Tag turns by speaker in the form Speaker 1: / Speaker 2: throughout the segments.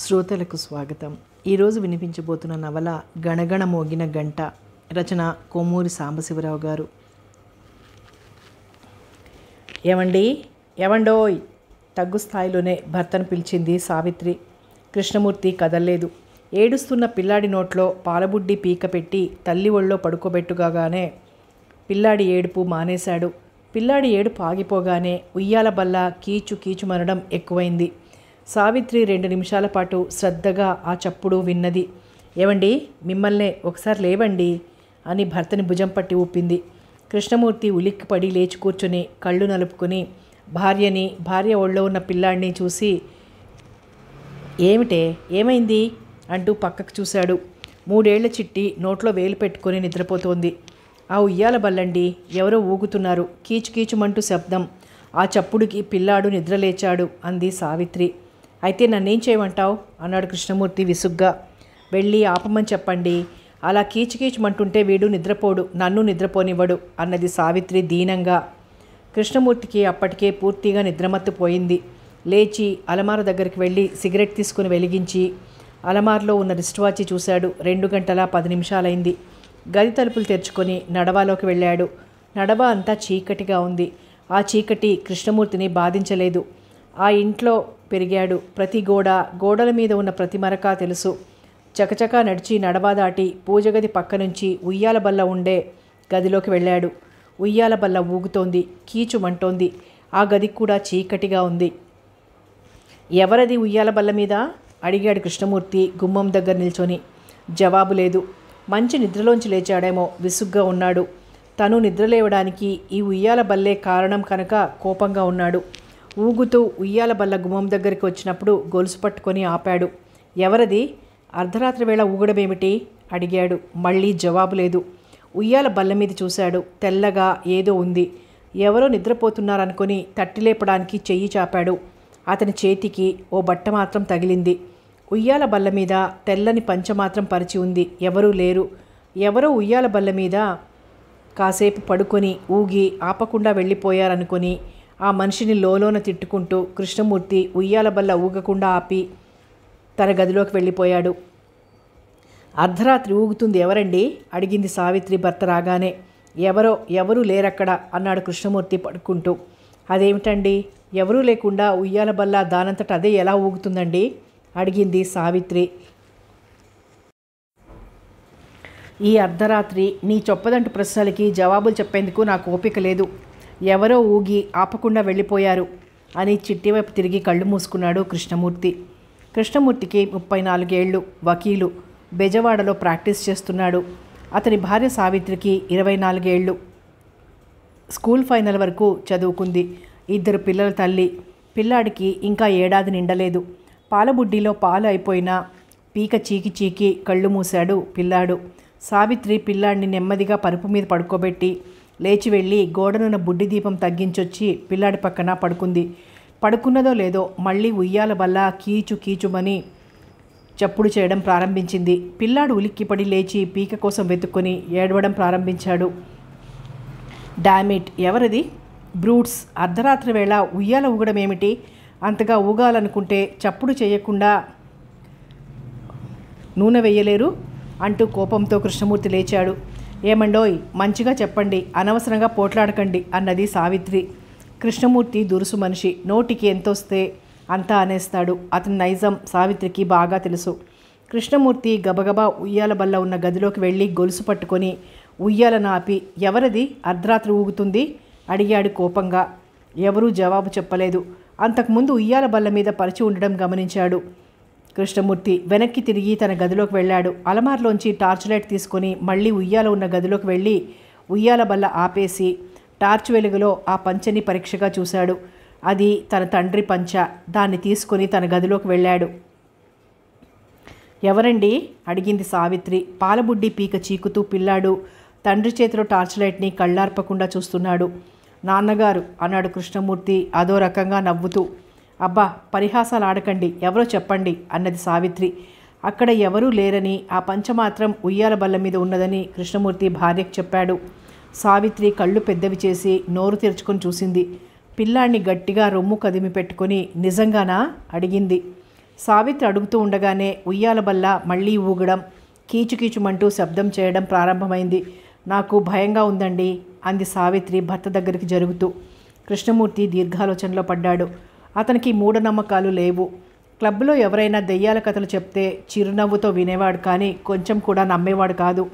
Speaker 1: శ్రోతలకు స్వాగతం ఈరోజు వినిపించబోతున్న నవల గణగణ మోగిన గంట రచన కోమూరి సాంబశివరావు గారు ఏమండి ఏమండోయ్ తగ్గు స్థాయిలోనే భర్తను పిలిచింది సావిత్రి కృష్ణమూర్తి కదల్లేదు ఏడుస్తున్న పిల్లాడి నోట్లో పాలబుడ్డి పీక పెట్టి తల్లి ఒళ్ళో పడుకోబెట్టుగానే పిల్లాడి ఏడుపు మానేశాడు పిల్లాడి ఏడుపు ఆగిపోగానే ఉయ్యాల బల్ల కీచు కీచు కీచుమనడం ఎక్కువైంది సావిత్రి రెండు నిమిషాల పాటు శ్రద్ధగా ఆ చప్పుడు విన్నది ఏవండి మిమ్మల్నే ఒకసారి లేవండి అని భర్తని భుజం పట్టి ఊపింది కృష్ణమూర్తి ఉలిక్కిపడి లేచి కూర్చొని కళ్ళు నలుపుకుని భార్యని భార్య ఒళ్ళో ఉన్న పిల్లాడిని చూసి ఏమిటే ఏమైంది అంటూ పక్కకు చూశాడు మూడేళ్ల చిట్టి నోట్లో వేలు పెట్టుకొని నిద్రపోతోంది ఆ ఉయ్యాల బల్లండి ఎవరో ఊగుతున్నారు కీచుకీచుమంటూ శబ్దం ఆ చప్పుడుకి పిల్లాడు నిద్రలేచాడు అంది సావిత్రి అయితే నన్నేం చేయమంటావు అన్నాడు కృష్ణమూర్తి విసుగ్గా వెళ్ళి ఆపమని చెప్పండి అలా కీచుకీచుమంటుంటే వీడు నిద్రపోడు నన్ను నిద్రపోనివ్వడు అన్నది సావిత్రి దీనంగా కృష్ణమూర్తికి అప్పటికే పూర్తిగా నిద్రమత్తుపోయింది లేచి అలమార దగ్గరికి వెళ్ళి సిగరెట్ తీసుకుని వెలిగించి అలమార్లో ఉన్న రిస్ట్ వాచి చూశాడు రెండు గంటల పది నిమిషాలైంది గది తలుపులు తెరుచుకొని నడవాలోకి వెళ్ళాడు నడవ అంతా చీకటిగా ఉంది ఆ చీకటి కృష్ణమూర్తిని బాధించలేదు ఆ ఇంట్లో పెరిగాడు ప్రతి గోడ గోడల మీద ఉన్న ప్రతి మరక తెలుసు చకచకా నడిచి నడవా దాటి పూజగది పక్క నుంచి ఉయ్యాల బల్ల ఉండే గదిలోకి వెళ్ళాడు ఉయ్యాల బల్ల ఊగుతోంది కీచుమంటోంది ఆ గది కూడా చీకటిగా ఉంది ఎవరది ఉయ్యాల బల్ల మీద అడిగాడు కృష్ణమూర్తి గుమ్మం దగ్గర నిల్చొని జవాబు లేదు మంచి నిద్రలోంచి లేచాడేమో విసుగ్గా ఉన్నాడు తను నిద్రలేవడానికి ఈ ఉయ్యాల బల్లే కారణం కనుక కోపంగా ఉన్నాడు ఊగుతూ ఉయ్యాల బల్ల గుమ్మం దగ్గరికి వచ్చినప్పుడు గొలుసు పట్టుకొని ఆపాడు ఎవరది అర్ధరాత్రి వేళ ఊగడమేమిటి అడిగాడు మళ్ళీ జవాబు లేదు ఉయ్యాల బల్ల మీద చూశాడు తెల్లగా ఏదో ఉంది ఎవరో నిద్రపోతున్నారనుకుని తట్టిలేపడానికి చెయ్యి చాపాడు అతని చేతికి ఓ బట్ట మాత్రం తగిలింది ఉయ్యాల బల్ల మీద తెల్లని పంచ మాత్రం పరిచి ఉంది ఎవరూ లేరు ఎవరో ఉయ్యాల బల్ల మీద కాసేపు పడుకొని ఊగి ఆపకుండా వెళ్ళిపోయారనుకొని ఆ మనిషిని లోలోన తిట్టుకుంటూ కృష్ణమూర్తి ఉయ్యాల బల్ల ఊగకుండా ఆపి తన గదిలోకి వెళ్ళిపోయాడు అర్ధరాత్రి ఊగుతుంది ఎవరండి అడిగింది సావిత్రి భర్త రాగానే ఎవరో ఎవరూ లేరక్కడ అన్నాడు కృష్ణమూర్తి పడుకుంటూ అదేమిటండి ఎవరూ లేకుండా ఉయ్యాల బల్ల దానంతట అదే ఎలా ఊగుతుందండి అడిగింది సావిత్రి ఈ అర్ధరాత్రి నీ చొప్పదంటు ప్రశ్నలకి జవాబులు చెప్పేందుకు నాకు ఓపిక లేదు ఎవరో ఊగి ఆపకుండా వెళ్ళిపోయారు అని చిట్టివైపు తిరిగి కళ్ళు మూసుకున్నాడు కృష్ణమూర్తి కృష్ణమూర్తికి ముప్పై నాలుగేళ్లు వకీలు బెజవాడలో ప్రాక్టీస్ చేస్తున్నాడు అతని భార్య సావిత్రికి ఇరవై నాలుగేళ్లు స్కూల్ ఫైనల్ వరకు చదువుకుంది ఇద్దరు పిల్లల తల్లి పిల్లాడికి ఇంకా ఏడాది నిండలేదు పాలబుడ్డిలో పాలు అయిపోయినా పీక చీకి చీకి కళ్ళు మూశాడు పిల్లాడు సావిత్రి పిల్లాడిని నెమ్మదిగా పరుపు మీద పడుకోబెట్టి లేచి వెళ్ళి గోడనున్న బుడ్డి దీపం తగ్గించొచ్చి పిల్లాడి పక్కన పడుకుంది పడుకున్నదో లేదో మళ్ళీ ఉయ్యాల వల్ల కీచు కీచుమని చప్పుడు చేయడం ప్రారంభించింది పిల్లాడు ఉలిక్కిపడి లేచి పీక కోసం వెతుక్కొని ఏడవడం ప్రారంభించాడు డామిట్ ఎవరిది బ్రూట్స్ అర్ధరాత్రి వేళ ఉయ్యాల ఊగడం ఏమిటి అంతగా ఊగాలనుకుంటే చప్పుడు చేయకుండా నూనె వేయలేరు అంటూ కోపంతో కృష్ణమూర్తి లేచాడు ఏమండోయ్ మంచిగా చెప్పండి అనవసరంగా పోట్లాడకండి అన్నది సావిత్రి కృష్ణమూర్తి దురుసు మనిషి నోటికి ఎంతొస్తే అంతా అనేస్తాడు అతని నైజం సావిత్రికి బాగా తెలుసు కృష్ణమూర్తి గబగబా ఉయ్యాల బల్ల ఉన్న గదిలోకి వెళ్ళి గొలుసు పట్టుకొని ఉయ్యాల నాపి ఎవరిది అర్ధరాత్రి ఊగుతుంది అడిగాడు కోపంగా ఎవరూ జవాబు చెప్పలేదు అంతకుముందు ఉయ్యాల బల్ల మీద పరిచి ఉండడం గమనించాడు కృష్ణమూర్తి వెనక్కి తిరిగి తన గదిలోకి వెళ్ళాడు అలమార్లోంచి టార్చ్ లైట్ తీసుకొని మళ్ళీ ఉయ్యాల ఉన్న గదిలోకి వెళ్ళి ఉయ్యాల బల్ల ఆపేసి టార్చ్ వెలుగులో ఆ పంచని పరీక్షగా చూశాడు అది తన తండ్రి పంచ దాన్ని తీసుకొని తన గదిలోకి వెళ్ళాడు ఎవరండి అడిగింది సావిత్రి పాలబుడ్డి పీక చీకుతూ పిల్లాడు తండ్రి చేతిలో టార్చ్ లైట్ని కళ్ళార్పకుండా చూస్తున్నాడు నాన్నగారు అన్నాడు కృష్ణమూర్తి అదో రకంగా నవ్వుతూ అబ్బా పరిహాసాలు ఆడకండి ఎవరో చెప్పండి అన్నది సావిత్రి అక్కడ ఎవరూ లేరని ఆ పంచ మాత్రం ఉయ్యాల బల్ల మీద ఉన్నదని కృష్ణమూర్తి భార్యకు చెప్పాడు సావిత్రి కళ్ళు పెద్దవి చేసి నోరు తెరుచుకొని చూసింది పిల్లాన్ని గట్టిగా రొమ్ము కదిమి పెట్టుకొని నిజంగానా అడిగింది సావిత్రి అడుగుతూ ఉండగానే ఉయ్యాల బల్ల మళ్ళీ ఊగడం కీచుకీచుమంటూ శబ్దం చేయడం ప్రారంభమైంది నాకు భయంగా ఉందండి అంది సావిత్రి భర్త దగ్గరికి జరుగుతూ కృష్ణమూర్తి దీర్ఘాలోచనలో పడ్డాడు అతనికి మూఢనమ్మకాలు లేవు క్లబ్లో ఎవరైనా దెయ్యాల కథలు చెప్తే చిరునవ్వుతో వినేవాడు కానీ కొంచెం కూడా నమ్మేవాడు కాదు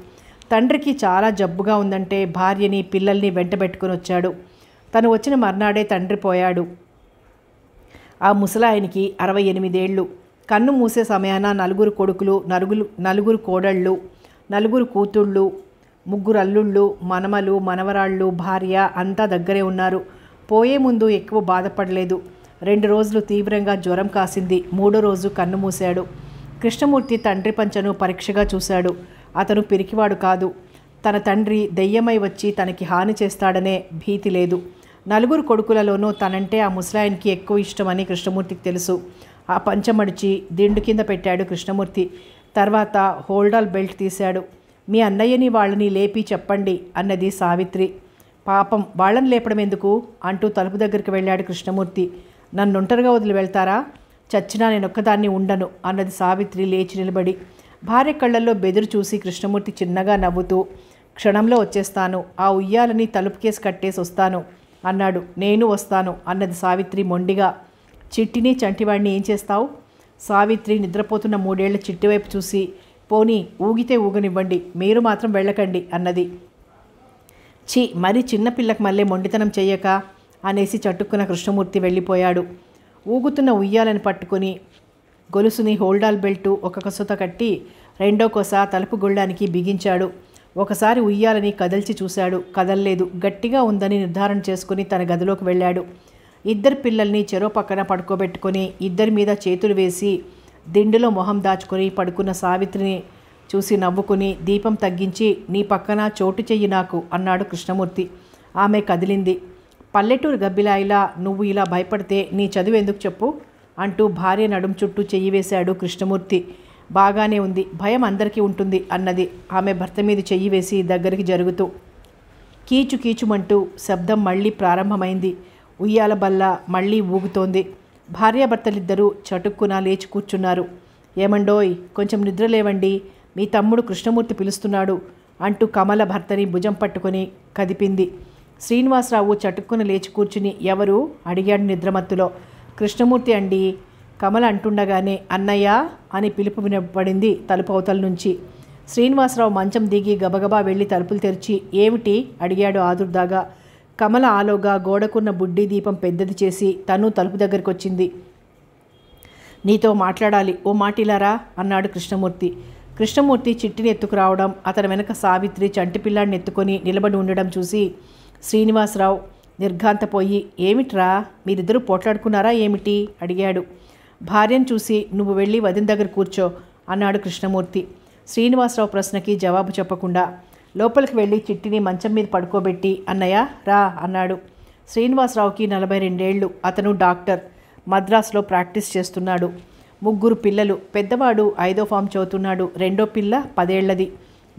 Speaker 1: తండ్రికి చాలా జబ్బుగా ఉందంటే భార్యని పిల్లల్ని వెంటబెట్టుకుని వచ్చాడు తను వచ్చిన మర్నాడే తండ్రి పోయాడు ఆ ముసలాయనికి అరవై ఎనిమిదేళ్ళు కన్ను మూసే సమయాన నలుగురు కొడుకులు నలుగురు నలుగురు కోడళ్ళు నలుగురు కూతుళ్ళు ముగ్గురు అల్లుళ్ళు మనమలు మనవరాళ్ళు భార్య అంతా దగ్గరే ఉన్నారు పోయే ముందు ఎక్కువ బాధపడలేదు రెండు రోజులు తీవ్రంగా జ్వరం కాసింది మూడో రోజు కన్ను మూశాడు కృష్ణమూర్తి తండ్రి పంచను పరీక్షగా చూశాడు అతను పిరికివాడు కాదు తన తండ్రి దెయ్యమై వచ్చి తనకి హాని చేస్తాడనే భీతి లేదు నలుగురు కొడుకులలోనూ తనంటే ఆ ముసలాయనికి ఎక్కువ ఇష్టమని కృష్ణమూర్తికి తెలుసు ఆ పంచమడిచి దిండు కింద పెట్టాడు కృష్ణమూర్తి తర్వాత హోల్డాల్ బెల్ట్ తీశాడు మీ అన్నయ్యని వాళ్ళని లేపి చెప్పండి అన్నది సావిత్రి పాపం వాళ్ళని లేపడం ఎందుకు అంటూ తలుపు దగ్గరికి వెళ్ళాడు కృష్ణమూర్తి నన్ను ఒంటరిగా వదిలి వెళ్తారా చచ్చినా నేను ఒక్కదాన్ని ఉండను అన్నది సావిత్రి లేచి నిలబడి భార్య కళ్ళల్లో బెదురు చూసి కృష్ణమూర్తి చిన్నగా నవ్వుతూ క్షణంలో వచ్చేస్తాను ఆ ఉయ్యాలని తలుపుకేసి కట్టేసి వస్తాను అన్నాడు నేను వస్తాను అన్నది సావిత్రి మొండిగా చిట్టిని చంటివాడిని ఏం చేస్తావు సావిత్రి నిద్రపోతున్న మూడేళ్ల చిట్టి వైపు చూసి పోనీ ఊగితే ఊగనివ్వండి మీరు మాత్రం వెళ్ళకండి అన్నది చి మరి చిన్నపిల్లకు మళ్ళీ మొండితనం చెయ్యక అనేసి చట్టుకున్న కృష్ణమూర్తి వెళ్ళిపోయాడు ఊగుతున్న ఉయ్యాలను పట్టుకుని గొలుసుని హోల్డాల్ బెల్టు ఒక కొసత కట్టి రెండో కొస తలుపు గుళ్ళానికి బిగించాడు ఒకసారి ఉయ్యాలని కదల్చి చూశాడు కదల్లేదు గట్టిగా ఉందని నిర్ధారణ చేసుకుని తన గదిలోకి వెళ్ళాడు ఇద్దరు పిల్లల్ని చెరో పక్కన పడుకోబెట్టుకొని ఇద్దరి మీద చేతులు వేసి దిండులో మొహం దాచుకొని పడుకున్న సావిత్రిని చూసి నవ్వుకుని దీపం తగ్గించి నీ పక్కన చోటు చెయ్యి నాకు అన్నాడు కృష్ణమూర్తి ఆమె కదిలింది పల్లెటూరు గబ్బిలా ఇలా నువ్వు ఇలా భయపడితే నీ చదువు ఎందుకు చెప్పు అంటూ భార్య నడుం చుట్టూ చెయ్యి వేశాడు కృష్ణమూర్తి బాగానే ఉంది భయం అందరికీ ఉంటుంది అన్నది ఆమె భర్త మీద చెయ్యి వేసి దగ్గరికి జరుగుతూ కీచు కీచుమంటూ శబ్దం మళ్ళీ ప్రారంభమైంది ఉయ్యాల బల్ల మళ్ళీ ఊగుతోంది భార్యాభర్తలిద్దరూ చటుక్కున లేచి కూర్చున్నారు ఏమండోయ్ కొంచెం నిద్రలేవండి మీ తమ్ముడు కృష్ణమూర్తి పిలుస్తున్నాడు అంటూ కమల భర్తని భుజం పట్టుకొని కదిపింది శ్రీనివాసరావు చటుక్కుని లేచి కూర్చుని ఎవరు అడిగాడు నిద్రమత్తులో కృష్ణమూర్తి అండి కమల అంటుండగానే అన్నయ్య అని పిలుపు వినపడింది తలుపు అవతల నుంచి శ్రీనివాసరావు మంచం దిగి గబగబా వెళ్ళి తలుపులు తెరిచి ఏమిటి అడిగాడు ఆదుర్దాగా కమల ఆలోగా గోడకున్న బుడ్డి దీపం పెద్దది చేసి తను తలుపు దగ్గరికి వచ్చింది నీతో మాట్లాడాలి ఓ మాటిలారా అన్నాడు కృష్ణమూర్తి కృష్ణమూర్తి చిట్టిని ఎత్తుకురావడం అతని వెనక సావిత్రి చంటిపిల్లాడిని ఎత్తుకొని నిలబడి ఉండడం చూసి శ్రీనివాసరావు నిర్ఘాంతపోయి ఏమిట్రా మీరిద్దరూ పోట్లాడుకున్నారా ఏమిటి అడిగాడు భార్యను చూసి నువ్వు వెళ్ళి వదిన దగ్గర కూర్చో అన్నాడు కృష్ణమూర్తి శ్రీనివాసరావు ప్రశ్నకి జవాబు చెప్పకుండా లోపలికి వెళ్ళి చిట్టిని మంచం మీద పడుకోబెట్టి అన్నయ్య రా అన్నాడు శ్రీనివాసరావుకి నలభై రెండేళ్లు అతను డాక్టర్ మద్రాసులో ప్రాక్టీస్ చేస్తున్నాడు ముగ్గురు పిల్లలు పెద్దవాడు ఐదో ఫామ్ చదువుతున్నాడు రెండో పిల్ల పదేళ్లది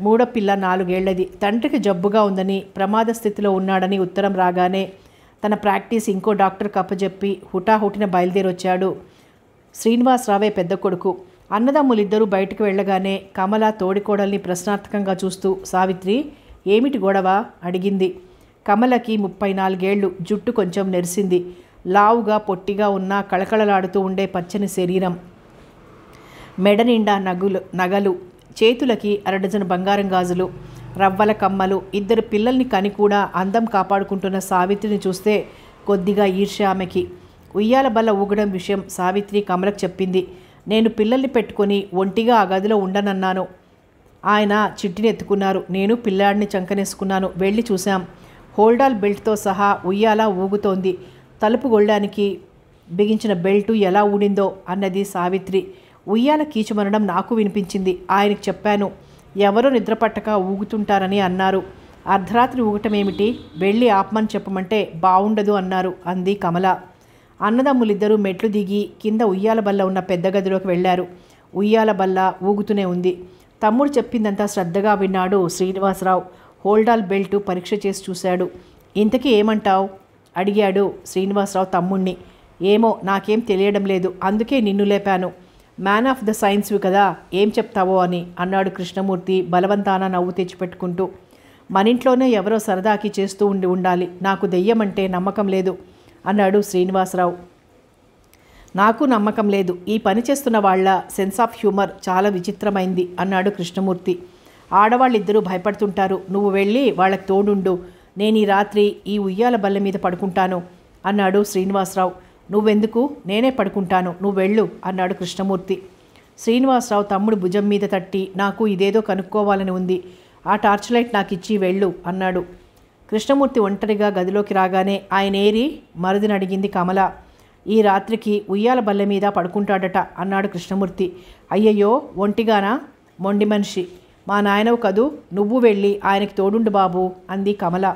Speaker 1: మూడపిల్ల నాలుగేళ్లది తండ్రికి జబ్బుగా ఉందని ప్రమాద స్థితిలో ఉన్నాడని ఉత్తరం రాగానే తన ప్రాక్టీస్ ఇంకో డాక్టర్ కప్పజెప్పి హుటాహుటిన బయలుదేరొచ్చాడు శ్రీనివాసరావే పెద్ద కొడుకు అన్నదమ్ములిద్దరూ బయటకు వెళ్ళగానే కమల తోడికోడల్ని ప్రశ్నార్థకంగా చూస్తూ సావిత్రి ఏమిటి గొడవ అడిగింది కమలకి ముప్పై నాలుగేళ్లు జుట్టు కొంచెం నెరిసింది లావుగా పొట్టిగా ఉన్న కళకళలాడుతూ ఉండే పచ్చని శరీరం మెడ నిండా నగులు నగలు చేతులకి అరడజను బంగారం గాజులు రవ్వల కమ్మలు ఇద్దరు పిల్లల్ని కని కూడా అందం కాపాడుకుంటున్న సావిత్రిని చూస్తే కొద్దిగా ఈర్ష్య ఆమెకి ఉయ్యాల బల్ల ఊగడం విషయం సావిత్రి కమలకు చెప్పింది నేను పిల్లల్ని పెట్టుకొని ఒంటిగా ఆ గదిలో ఉండనన్నాను ఆయన చిట్టిని ఎత్తుకున్నారు నేను పిల్లాడిని చంకనేసుకున్నాను వెళ్ళి చూశాం హోల్డాల్ బెల్ట్తో సహా ఉయ్యాల ఊగుతోంది తలుపు గొళ్ళడానికి బిగించిన బెల్టు ఎలా ఊడిందో అన్నది సావిత్రి ఉయ్యాల కీచుమనడం నాకు వినిపించింది ఆయనకు చెప్పాను ఎవరో నిద్రపట్టక ఊగుతుంటారని అన్నారు అర్ధరాత్రి ఊగటమేమిటి వెళ్ళి ఆప్మని చెప్పమంటే బావుండదు అన్నారు అంది కమల అన్నదమ్ములిద్దరూ మెట్లు దిగి కింద ఉయ్యాల బల్ల ఉన్న పెద్ద గదిలోకి వెళ్ళారు ఉయ్యాల బల్ల ఊగుతూనే ఉంది తమ్ముడు చెప్పిందంతా శ్రద్ధగా విన్నాడు శ్రీనివాసరావు హోల్డాల్ బెల్ట్ పరీక్ష చేసి చూశాడు ఇంతకీ ఏమంటావు అడిగాడు శ్రీనివాసరావు తమ్ముణ్ణి ఏమో నాకేం తెలియడం లేదు అందుకే నిన్ను లేపాను మ్యాన్ ఆఫ్ ద సైన్స్ కదా ఏం చెప్తావో అని అన్నాడు కృష్ణమూర్తి బలవంతాన నవ్వు తెచ్చిపెట్టుకుంటూ మనింట్లోనే ఎవరో సరదాకి చేస్తూ ఉండి ఉండాలి నాకు దెయ్యమంటే నమ్మకం లేదు అన్నాడు శ్రీనివాసరావు నాకు నమ్మకం లేదు ఈ పని చేస్తున్న వాళ్ళ సెన్స్ ఆఫ్ హ్యూమర్ చాలా విచిత్రమైంది అన్నాడు కృష్ణమూర్తి ఆడవాళ్ళిద్దరూ భయపడుతుంటారు నువ్వు వెళ్ళి వాళ్ళకి తోడుండు నేను ఈ రాత్రి ఈ ఉయ్యాల బల్ల మీద పడుకుంటాను అన్నాడు శ్రీనివాసరావు నువ్వెందుకు నేనే పడుకుంటాను నువ్వు వెళ్ళు అన్నాడు కృష్ణమూర్తి శ్రీనివాసరావు తమ్ముడు భుజం మీద తట్టి నాకు ఇదేదో కనుక్కోవాలని ఉంది ఆ టార్చ్ లైట్ నాకు ఇచ్చి వెళ్ళు అన్నాడు కృష్ణమూర్తి ఒంటరిగా గదిలోకి రాగానే ఆయన ఏరి మరుదిని అడిగింది కమల ఈ రాత్రికి ఉయ్యాల బల్ల మీద పడుకుంటాడట అన్నాడు కృష్ణమూర్తి అయ్యయ్యో ఒంటిగానా మొండి మనిషి మా నాయనవు కదూ నువ్వు వెళ్ళి ఆయనకి తోడుండు బాబు అంది కమల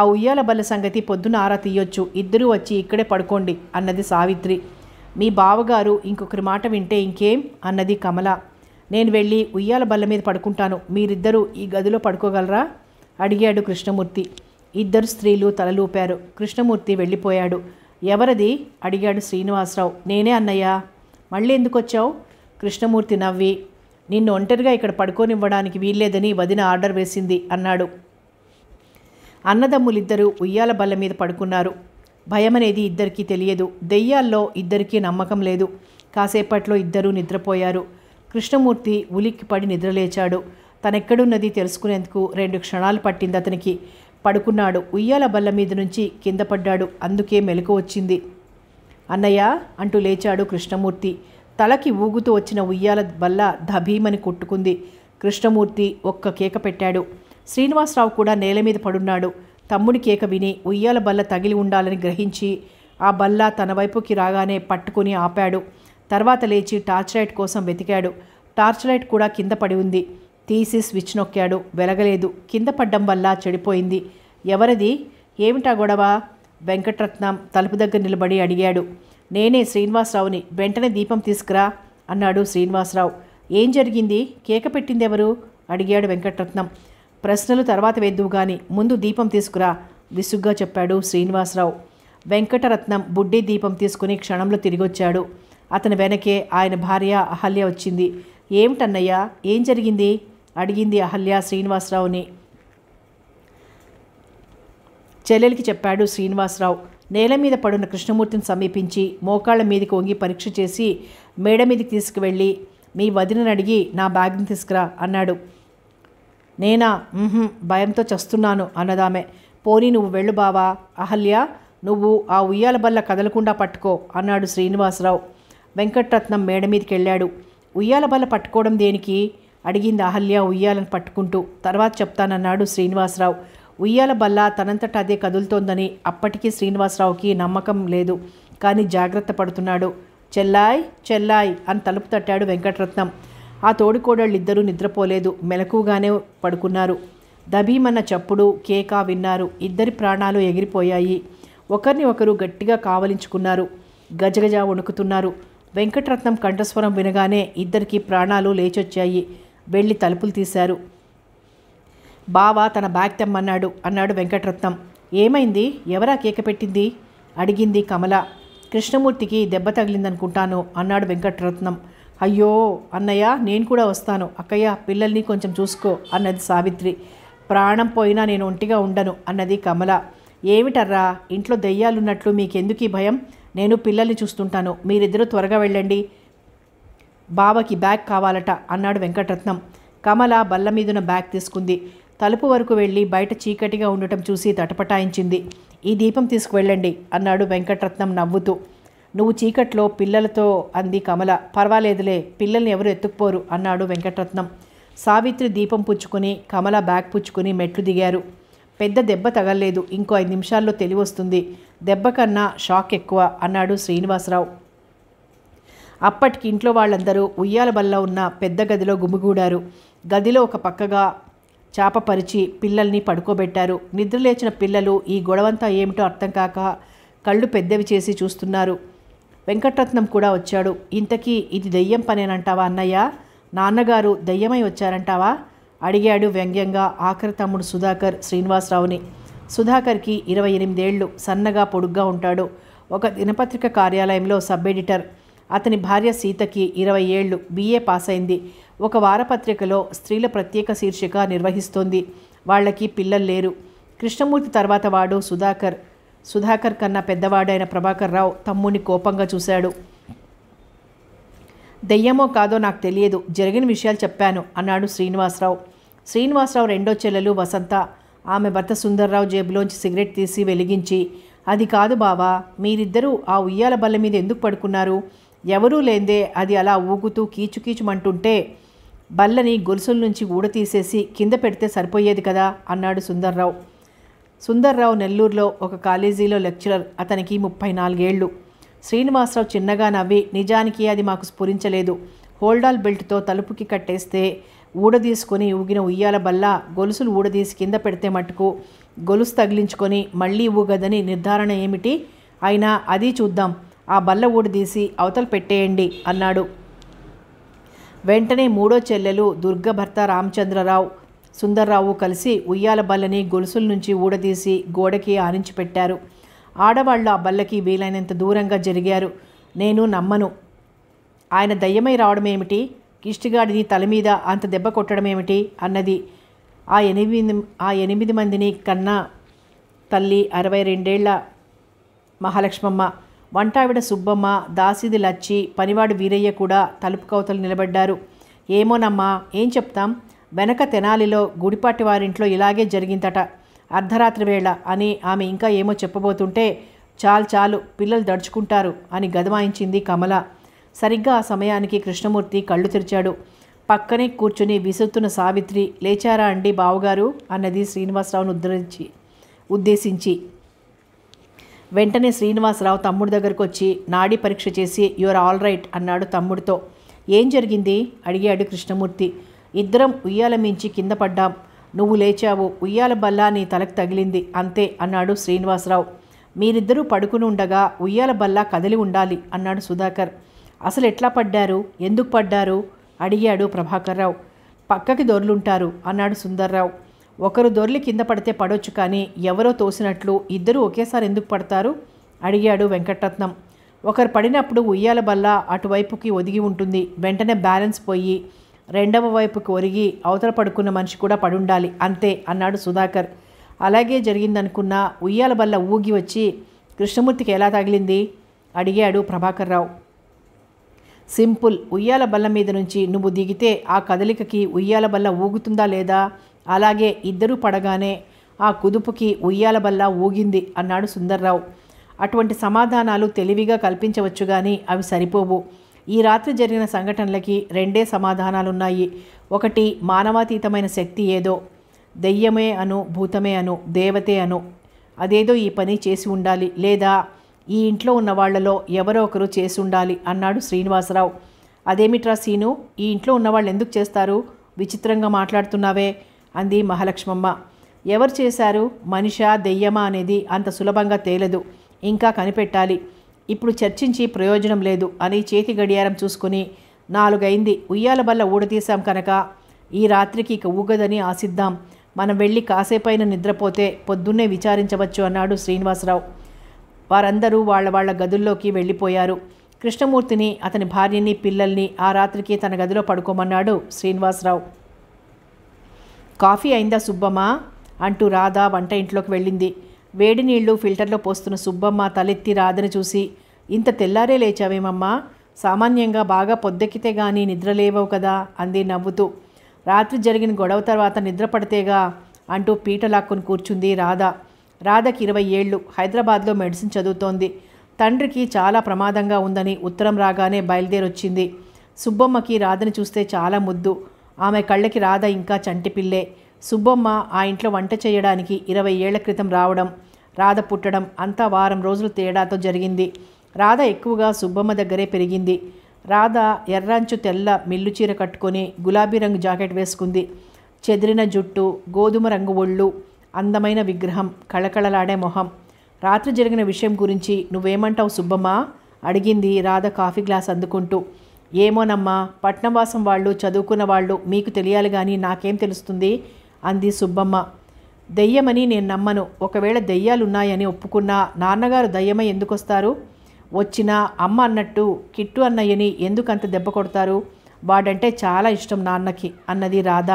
Speaker 1: ఆ ఉయ్యాల బల్ల సంగతి పొద్దున ఆరా తీయొచ్చు ఇద్దరూ వచ్చి ఇక్కడే పడుకోండి అన్నది సావిత్రి మీ బావగారు ఇంకొకరి మాట వింటే ఇంకేం అన్నది కమల నేను వెళ్ళి ఉయ్యాల బల్ల మీద పడుకుంటాను మీరిద్దరూ ఈ గదిలో పడుకోగలరా అడిగాడు కృష్ణమూర్తి ఇద్దరు స్త్రీలు తలలూపారు కృష్ణమూర్తి వెళ్ళిపోయాడు ఎవరది అడిగాడు శ్రీనివాసరావు నేనే అన్నయ్య మళ్ళీ ఎందుకు వచ్చావు కృష్ణమూర్తి నవ్వి నిన్ను ఒంటరిగా ఇక్కడ పడుకోనివ్వడానికి వీల్లేదని వదిన ఆర్డర్ వేసింది అన్నాడు అన్నదమ్ములిద్దరూ ఉయ్యాల బల్ల మీద పడుకున్నారు భయమనేది ఇద్దరికీ తెలియదు దెయ్యాల్లో ఇద్దరికీ నమ్మకం లేదు కాసేపట్లో ఇద్దరూ నిద్రపోయారు కృష్ణమూర్తి ఉలిక్కి పడి నిద్రలేచాడు తనెక్కడున్నది తెలుసుకునేందుకు రెండు క్షణాలు పట్టింది అతనికి పడుకున్నాడు ఉయ్యాల బల్ల మీద నుంచి కింద పడ్డాడు అందుకే మెలకు వచ్చింది అన్నయ్య అంటూ లేచాడు కృష్ణమూర్తి తలకి ఊగుతూ వచ్చిన ఉయ్యాల బల్ల ధభీమని కొట్టుకుంది కృష్ణమూర్తి ఒక్క కేక పెట్టాడు శ్రీనివాసరావు కూడా నేల మీద పడున్నాడు తమ్ముడి కేక విని ఉయ్యాల బల్ల తగిలి ఉండాలని గ్రహించి ఆ బల్ల తన వైపుకి రాగానే పట్టుకుని ఆపాడు తర్వాత లేచి టార్చ్ లైట్ కోసం వెతికాడు టార్చ్ లైట్ కూడా కింద పడి ఉంది తీసి స్విచ్ నొక్కాడు వెలగలేదు కింద పడ్డం వల్ల చెడిపోయింది ఎవరిది ఏమిటా గొడవ వెంకటరత్నం తలుపు దగ్గర నిలబడి అడిగాడు నేనే శ్రీనివాసరావుని వెంటనే దీపం తీసుకురా అన్నాడు శ్రీనివాసరావు ఏం జరిగింది కేక పెట్టిందెవరు అడిగాడు వెంకటరత్నం ప్రశ్నలు తర్వాత వేద్దువు గాని ముందు దీపం తీసుకురా విసుగ్గా చెప్పాడు శ్రీనివాసరావు వెంకటరత్నం బుడ్డి దీపం తీసుకుని క్షణంలో తిరిగొచ్చాడు అతని వెనకే ఆయన భార్య అహల్య వచ్చింది ఏమిటన్నయ్యా ఏం జరిగింది అడిగింది అహల్య శ్రీనివాసరావుని చెల్లెలికి చెప్పాడు శ్రీనివాసరావు నేల మీద పడున్న కృష్ణమూర్తిని సమీపించి మోకాళ్ళ మీదకి వంగి పరీక్ష చేసి మేడ మీదకి తీసుకువెళ్ళి మీ వదినని అడిగి నా బ్యాగ్ని తీసుకురా అన్నాడు నేనా భయంతో చస్తున్నాను అన్నదామె పోనీ నువ్వు వెళ్ళు బావా అహల్య నువ్వు ఆ ఉయ్యాల బల్ల కదలకుండా పట్టుకో అన్నాడు శ్రీనివాసరావు వెంకటరత్నం మేడ మీదకి వెళ్ళాడు ఉయ్యాల బల్ల పట్టుకోవడం దేనికి అడిగింది అహల్య ఉయ్యాలను పట్టుకుంటూ తర్వాత చెప్తానన్నాడు శ్రీనివాసరావు ఉయ్యాల బల్ల తనంతట అదే కదులుతోందని అప్పటికీ శ్రీనివాసరావుకి నమ్మకం లేదు కానీ జాగ్రత్త పడుతున్నాడు చెల్లాయ్ చెల్లాయ్ అని తలుపు తట్టాడు వెంకటరత్నం ఆ తోడికోడళ్ళిద్దరూ నిద్రపోలేదు మెలకుగానే పడుకున్నారు దభీమన్న చప్పుడు కేకా విన్నారు ఇద్దరి ప్రాణాలు ఎగిరిపోయాయి ఒకరిని ఒకరు గట్టిగా కావలించుకున్నారు గజగజ వణుకుతున్నారు వెంకటరత్నం కంఠస్వరం వినగానే ఇద్దరికి ప్రాణాలు లేచొచ్చాయి వెళ్ళి తలుపులు తీశారు బావ తన బ్యాగ్ తెమ్మన్నాడు అన్నాడు వెంకటరత్నం ఏమైంది ఎవరా కేక పెట్టింది అడిగింది కమల కృష్ణమూర్తికి దెబ్బ తగిలిందనుకుంటాను అన్నాడు వెంకటరత్నం అయ్యో అన్నయ్య నేను కూడా వస్తాను అక్కయ్య పిల్లల్ని కొంచెం చూసుకో అన్నది సావిత్రి ప్రాణం పోయినా నేను ఒంటిగా ఉండను అన్నది కమల ఏమిటర్రా ఇంట్లో దెయ్యాలున్నట్లు మీకెందుకు ఈ భయం నేను పిల్లల్ని చూస్తుంటాను మీరిద్దరూ త్వరగా వెళ్ళండి బాబాకి బ్యాగ్ కావాలట అన్నాడు వెంకటరత్నం కమల బల్ల మీదున బ్యాగ్ తీసుకుంది తలుపు వరకు వెళ్ళి బయట చీకటిగా ఉండటం చూసి తటపటాయించింది ఈ దీపం తీసుకువెళ్ళండి అన్నాడు వెంకటరత్నం నవ్వుతూ నువ్వు చీకట్లో పిల్లలతో అంది కమల పర్వాలేదులే పిల్లల్ని ఎవరు ఎత్తుకుపోరు అన్నాడు వెంకటరత్నం సావిత్రి దీపం పుచ్చుకుని కమల బ్యాగ్ పుచ్చుకుని మెట్లు దిగారు పెద్ద దెబ్బ తగలేదు ఇంకో ఐదు నిమిషాల్లో తెలివొస్తుంది దెబ్బ కన్నా షాక్ ఎక్కువ అన్నాడు శ్రీనివాసరావు అప్పటికి ఇంట్లో వాళ్ళందరూ ఉయ్యాల బల్ల ఉన్న పెద్ద గదిలో గుమిగూడారు గదిలో ఒక పక్కగా చాపపరిచి పిల్లల్ని పడుకోబెట్టారు నిద్రలేచిన పిల్లలు ఈ గొడవంతా ఏమిటో అర్థం కాక కళ్ళు పెద్దవి చేసి చూస్తున్నారు వెంకటరత్నం కూడా వచ్చాడు ఇంతకీ ఇది దెయ్యం పనేనంటావా అన్నయ్య నాన్నగారు దెయ్యమై వచ్చారంటావా అడిగాడు వ్యంగ్యంగా ఆఖరి తమ్ముడు సుధాకర్ శ్రీనివాసరావుని సుధాకర్కి ఇరవై ఎనిమిదేళ్లు సన్నగా పొడుగ్గా ఉంటాడు ఒక దినపత్రిక కార్యాలయంలో సబ్ ఎడిటర్ అతని భార్య సీతకి ఇరవై ఏళ్ళు బీఏ పాస్ అయింది ఒక వారపత్రికలో స్త్రీల ప్రత్యేక శీర్షిక నిర్వహిస్తోంది వాళ్ళకి పిల్లలు లేరు కృష్ణమూర్తి తర్వాత వాడు సుధాకర్ సుధాకర్ కన్నా పెద్దవాడైన ప్రభాకర్ రావు తమ్ముని కోపంగా చూశాడు దెయ్యమో కాదో నాకు తెలియదు జరిగిన విషయాలు చెప్పాను అన్నాడు శ్రీనివాసరావు శ్రీనివాసరావు రెండో చెల్లెలు వసంత ఆమె భర్త సుందర్రావు జేబులోంచి సిగరెట్ తీసి వెలిగించి అది కాదు బావా మీరిద్దరూ ఆ ఉయ్యాల బల్ల మీద ఎందుకు పడుకున్నారు ఎవరూ లేందే అది అలా ఊగుతూ కీచుకీచుమంటుంటే బల్లని గొలుసుల నుంచి ఊడ తీసేసి కింద పెడితే సరిపోయేది కదా అన్నాడు సుందర్రావు సుందర్రావు నెల్లూరులో ఒక కాలేజీలో లెక్చరర్ అతనికి ముప్పై నాలుగేళ్లు శ్రీనివాసరావు చిన్నగా నవ్వి నిజానికి అది మాకు స్ఫురించలేదు హోల్డాల్ బెల్ట్తో తలుపుకి కట్టేస్తే ఊడదీసుకొని ఊగిన ఉయ్యాల బల్ల గొలుసులు ఊడదీసి కింద పెడితే మటుకు గొలుసు తగిలించుకొని మళ్ళీ ఊగదని నిర్ధారణ ఏమిటి అయినా అది చూద్దాం ఆ బల్ల ఊడదీసి అవతలు పెట్టేయండి అన్నాడు వెంటనే మూడో చెల్లెలు దుర్గభర్త రామచంద్రరావు సుందర్రావు కలిసి ఉయ్యాల బల్లని గొలుసుల నుంచి ఊడదీసి గోడకి ఆనించిపెట్టారు ఆడవాళ్ళు ఆ బల్లకి వీలైనంత దూరంగా జరిగారు నేను నమ్మను ఆయన దయ్యమై రావడమేమిటి కిష్టిగాడిని తల మీద అంత దెబ్బ కొట్టడమేమిటి అన్నది ఆ ఎనిమిది ఆ ఎనిమిది మందిని కన్న తల్లి అరవై రెండేళ్ల మహాలక్ష్మమ్మ వంటావిడ సుబ్బమ్మ దాసిది లచ్చి పనివాడు వీరయ్య కూడా తలుపు కవతలు నిలబడ్డారు ఏమోనమ్మా ఏం చెప్తాం వెనక తెనాలిలో గుడిపాటి వారింట్లో ఇలాగే జరిగిందట అర్ధరాత్రి వేళ అని ఆమె ఇంకా ఏమో చెప్పబోతుంటే చాలు చాలు పిల్లలు దడుచుకుంటారు అని గదమాయించింది కమల సరిగ్గా ఆ సమయానికి కృష్ణమూర్తి కళ్ళు తెరిచాడు పక్కనే కూర్చుని విసుతున్న సావిత్రి లేచారా అండి బావగారు అన్నది శ్రీనివాసరావును ఉద్ధరించి ఉద్దేశించి వెంటనే శ్రీనివాసరావు తమ్ముడి దగ్గరకు వచ్చి నాడీ పరీక్ష చేసి యువర్ ఆల్ రైట్ అన్నాడు తమ్ముడితో ఏం జరిగింది అడిగాడు కృష్ణమూర్తి ఇద్దరం ఉయ్యాల మించి కింద పడ్డాం నువ్వు లేచావు ఉయ్యాల బల్ల నీ తలకు తగిలింది అంతే అన్నాడు శ్రీనివాసరావు మీరిద్దరూ పడుకుని ఉండగా ఉయ్యాల బల్ల కదిలి ఉండాలి అన్నాడు సుధాకర్ అసలు ఎట్లా పడ్డారు ఎందుకు పడ్డారు అడిగాడు ప్రభాకర్రావు పక్కకి దొరలుంటారు అన్నాడు సుందర్రావు ఒకరు దొరలి కింద పడితే పడొచ్చు కానీ ఎవరో తోసినట్లు ఇద్దరూ ఒకేసారి ఎందుకు పడతారు అడిగాడు వెంకటరత్నం ఒకరు పడినప్పుడు ఉయ్యాల బల్ల అటువైపుకి ఒదిగి ఉంటుంది వెంటనే బ్యాలెన్స్ పోయి రెండవ వైపుకు ఒరిగి అవతల పడుకున్న మనిషి కూడా పడుండాలి అంతే అన్నాడు సుధాకర్ అలాగే జరిగిందనుకున్న ఉయ్యాల బల్ల ఊగి వచ్చి కృష్ణమూర్తికి ఎలా తగిలింది అడిగాడు ప్రభాకర్ రావు సింపుల్ ఉయ్యాల బల్ల మీద నుంచి నువ్వు దిగితే ఆ కదలికకి ఉయ్యాల బల్ల ఊగుతుందా లేదా అలాగే ఇద్దరూ పడగానే ఆ కుదుపుకి ఉయ్యాల బల్ల ఊగింది అన్నాడు సుందర్రావు అటువంటి సమాధానాలు తెలివిగా కల్పించవచ్చు కానీ అవి సరిపోవు ఈ రాత్రి జరిగిన సంఘటనలకి రెండే సమాధానాలున్నాయి ఒకటి మానవాతీతమైన శక్తి ఏదో దెయ్యమే అను భూతమే అను దేవతే అను అదేదో ఈ పని చేసి ఉండాలి లేదా ఈ ఇంట్లో ఉన్న వాళ్లలో ఎవరో ఒకరు చేసి ఉండాలి అన్నాడు శ్రీనివాసరావు అదేమిట్రా సీను ఈ ఇంట్లో ఉన్నవాళ్ళు ఎందుకు చేస్తారు విచిత్రంగా మాట్లాడుతున్నావే అంది మహాలక్ష్మమ్మ ఎవరు చేశారు మనిషా దెయ్యమా అనేది అంత సులభంగా తేలదు ఇంకా కనిపెట్టాలి ఇప్పుడు చర్చించి ప్రయోజనం లేదు అని చేతి గడియారం చూసుకుని నాలుగైంది ఉయ్యాల బల్ల ఊడతీసాం కనుక ఈ రాత్రికి ఇక ఊగదని ఆశిద్దాం మనం వెళ్ళి కాసేపైన నిద్రపోతే పొద్దున్నే విచారించవచ్చు అన్నాడు శ్రీనివాసరావు వారందరూ వాళ్ళ వాళ్ళ గదుల్లోకి వెళ్ళిపోయారు కృష్ణమూర్తిని అతని భార్యని పిల్లల్ని ఆ రాత్రికి తన గదిలో పడుకోమన్నాడు శ్రీనివాసరావు కాఫీ అయిందా సుబ్బమ్మ అంటూ రాధా వంట ఇంట్లోకి వెళ్ళింది వేడి నీళ్లు ఫిల్టర్లో పోస్తున్న సుబ్బమ్మ తలెత్తి రాధను చూసి ఇంత తెల్లారే లేచావేమమ్మా సామాన్యంగా బాగా పొద్దెక్కితే గానీ నిద్రలేవవు కదా అంది నవ్వుతూ రాత్రి జరిగిన గొడవ తర్వాత నిద్రపడితేగా అంటూ పీటలాక్కుని కూర్చుంది రాధ రాధకి ఇరవై ఏళ్ళు హైదరాబాద్లో మెడిసిన్ చదువుతోంది తండ్రికి చాలా ప్రమాదంగా ఉందని ఉత్తరం రాగానే బయలుదేరొచ్చింది సుబ్బమ్మకి రాధని చూస్తే చాలా ముద్దు ఆమె కళ్ళకి రాధ ఇంకా చంటిపిల్లే సుబ్బమ్మ ఆ ఇంట్లో వంట చేయడానికి ఇరవై ఏళ్ల క్రితం రావడం రాధ పుట్టడం అంతా వారం రోజులు తేడాతో జరిగింది రాధ ఎక్కువగా సుబ్బమ్మ దగ్గరే పెరిగింది రాధ ఎర్రంచు తెల్ల మిల్లు చీర కట్టుకొని గులాబీ రంగు జాకెట్ వేసుకుంది చెదిరిన జుట్టు గోధుమ రంగు ఒళ్ళు అందమైన విగ్రహం కళకళలాడే మొహం రాత్రి జరిగిన విషయం గురించి నువ్వేమంటావు సుబ్బమ్మ అడిగింది రాధ కాఫీ గ్లాస్ అందుకుంటూ ఏమోనమ్మా పట్నవాసం వాళ్ళు చదువుకున్న వాళ్ళు మీకు తెలియాలి కానీ నాకేం తెలుస్తుంది అంది సుబ్బమ్మ దెయ్యమని నేను నమ్మను ఒకవేళ దెయ్యాలున్నాయని ఒప్పుకున్నా నాన్నగారు దయ్యమై ఎందుకొస్తారు వచ్చినా అమ్మ అన్నట్టు కిట్టు అన్నయ్యని ఎందుకంత దెబ్బ కొడతారు వాడంటే చాలా ఇష్టం నాన్నకి అన్నది రాధ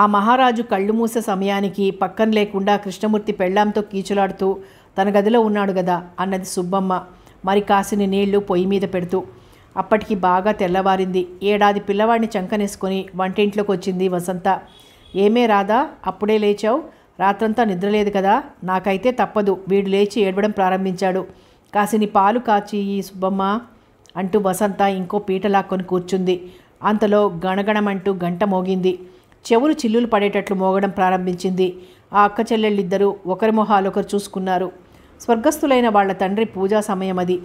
Speaker 1: ఆ మహారాజు కళ్ళు మూసే సమయానికి పక్కన లేకుండా కృష్ణమూర్తి పెళ్ళాంతో కీచులాడుతూ తన గదిలో ఉన్నాడు కదా అన్నది సుబ్బమ్మ మరి కాసిన నీళ్లు పొయ్యి మీద పెడుతూ అప్పటికి బాగా తెల్లవారింది ఏడాది పిల్లవాడిని చంకనేసుకొని వంటింట్లోకి వచ్చింది వసంత ఏమే రాదా అప్పుడే లేచావు రాత్రంతా నిద్రలేదు కదా నాకైతే తప్పదు వీడు లేచి ఏడవడం ప్రారంభించాడు కాసిని పాలు కాచి ఈ సుబ్బమ్మ అంటూ వసంత ఇంకో పీట లాక్కొని కూర్చుంది అంతలో గణగణమంటూ గంట మోగింది చెవులు చిల్లులు పడేటట్లు మోగడం ప్రారంభించింది ఆ అక్క చెల్లెళ్ళిద్దరూ ఒకరి మొహాలు ఒకరు చూసుకున్నారు స్వర్గస్థులైన వాళ్ల తండ్రి పూజా సమయం అది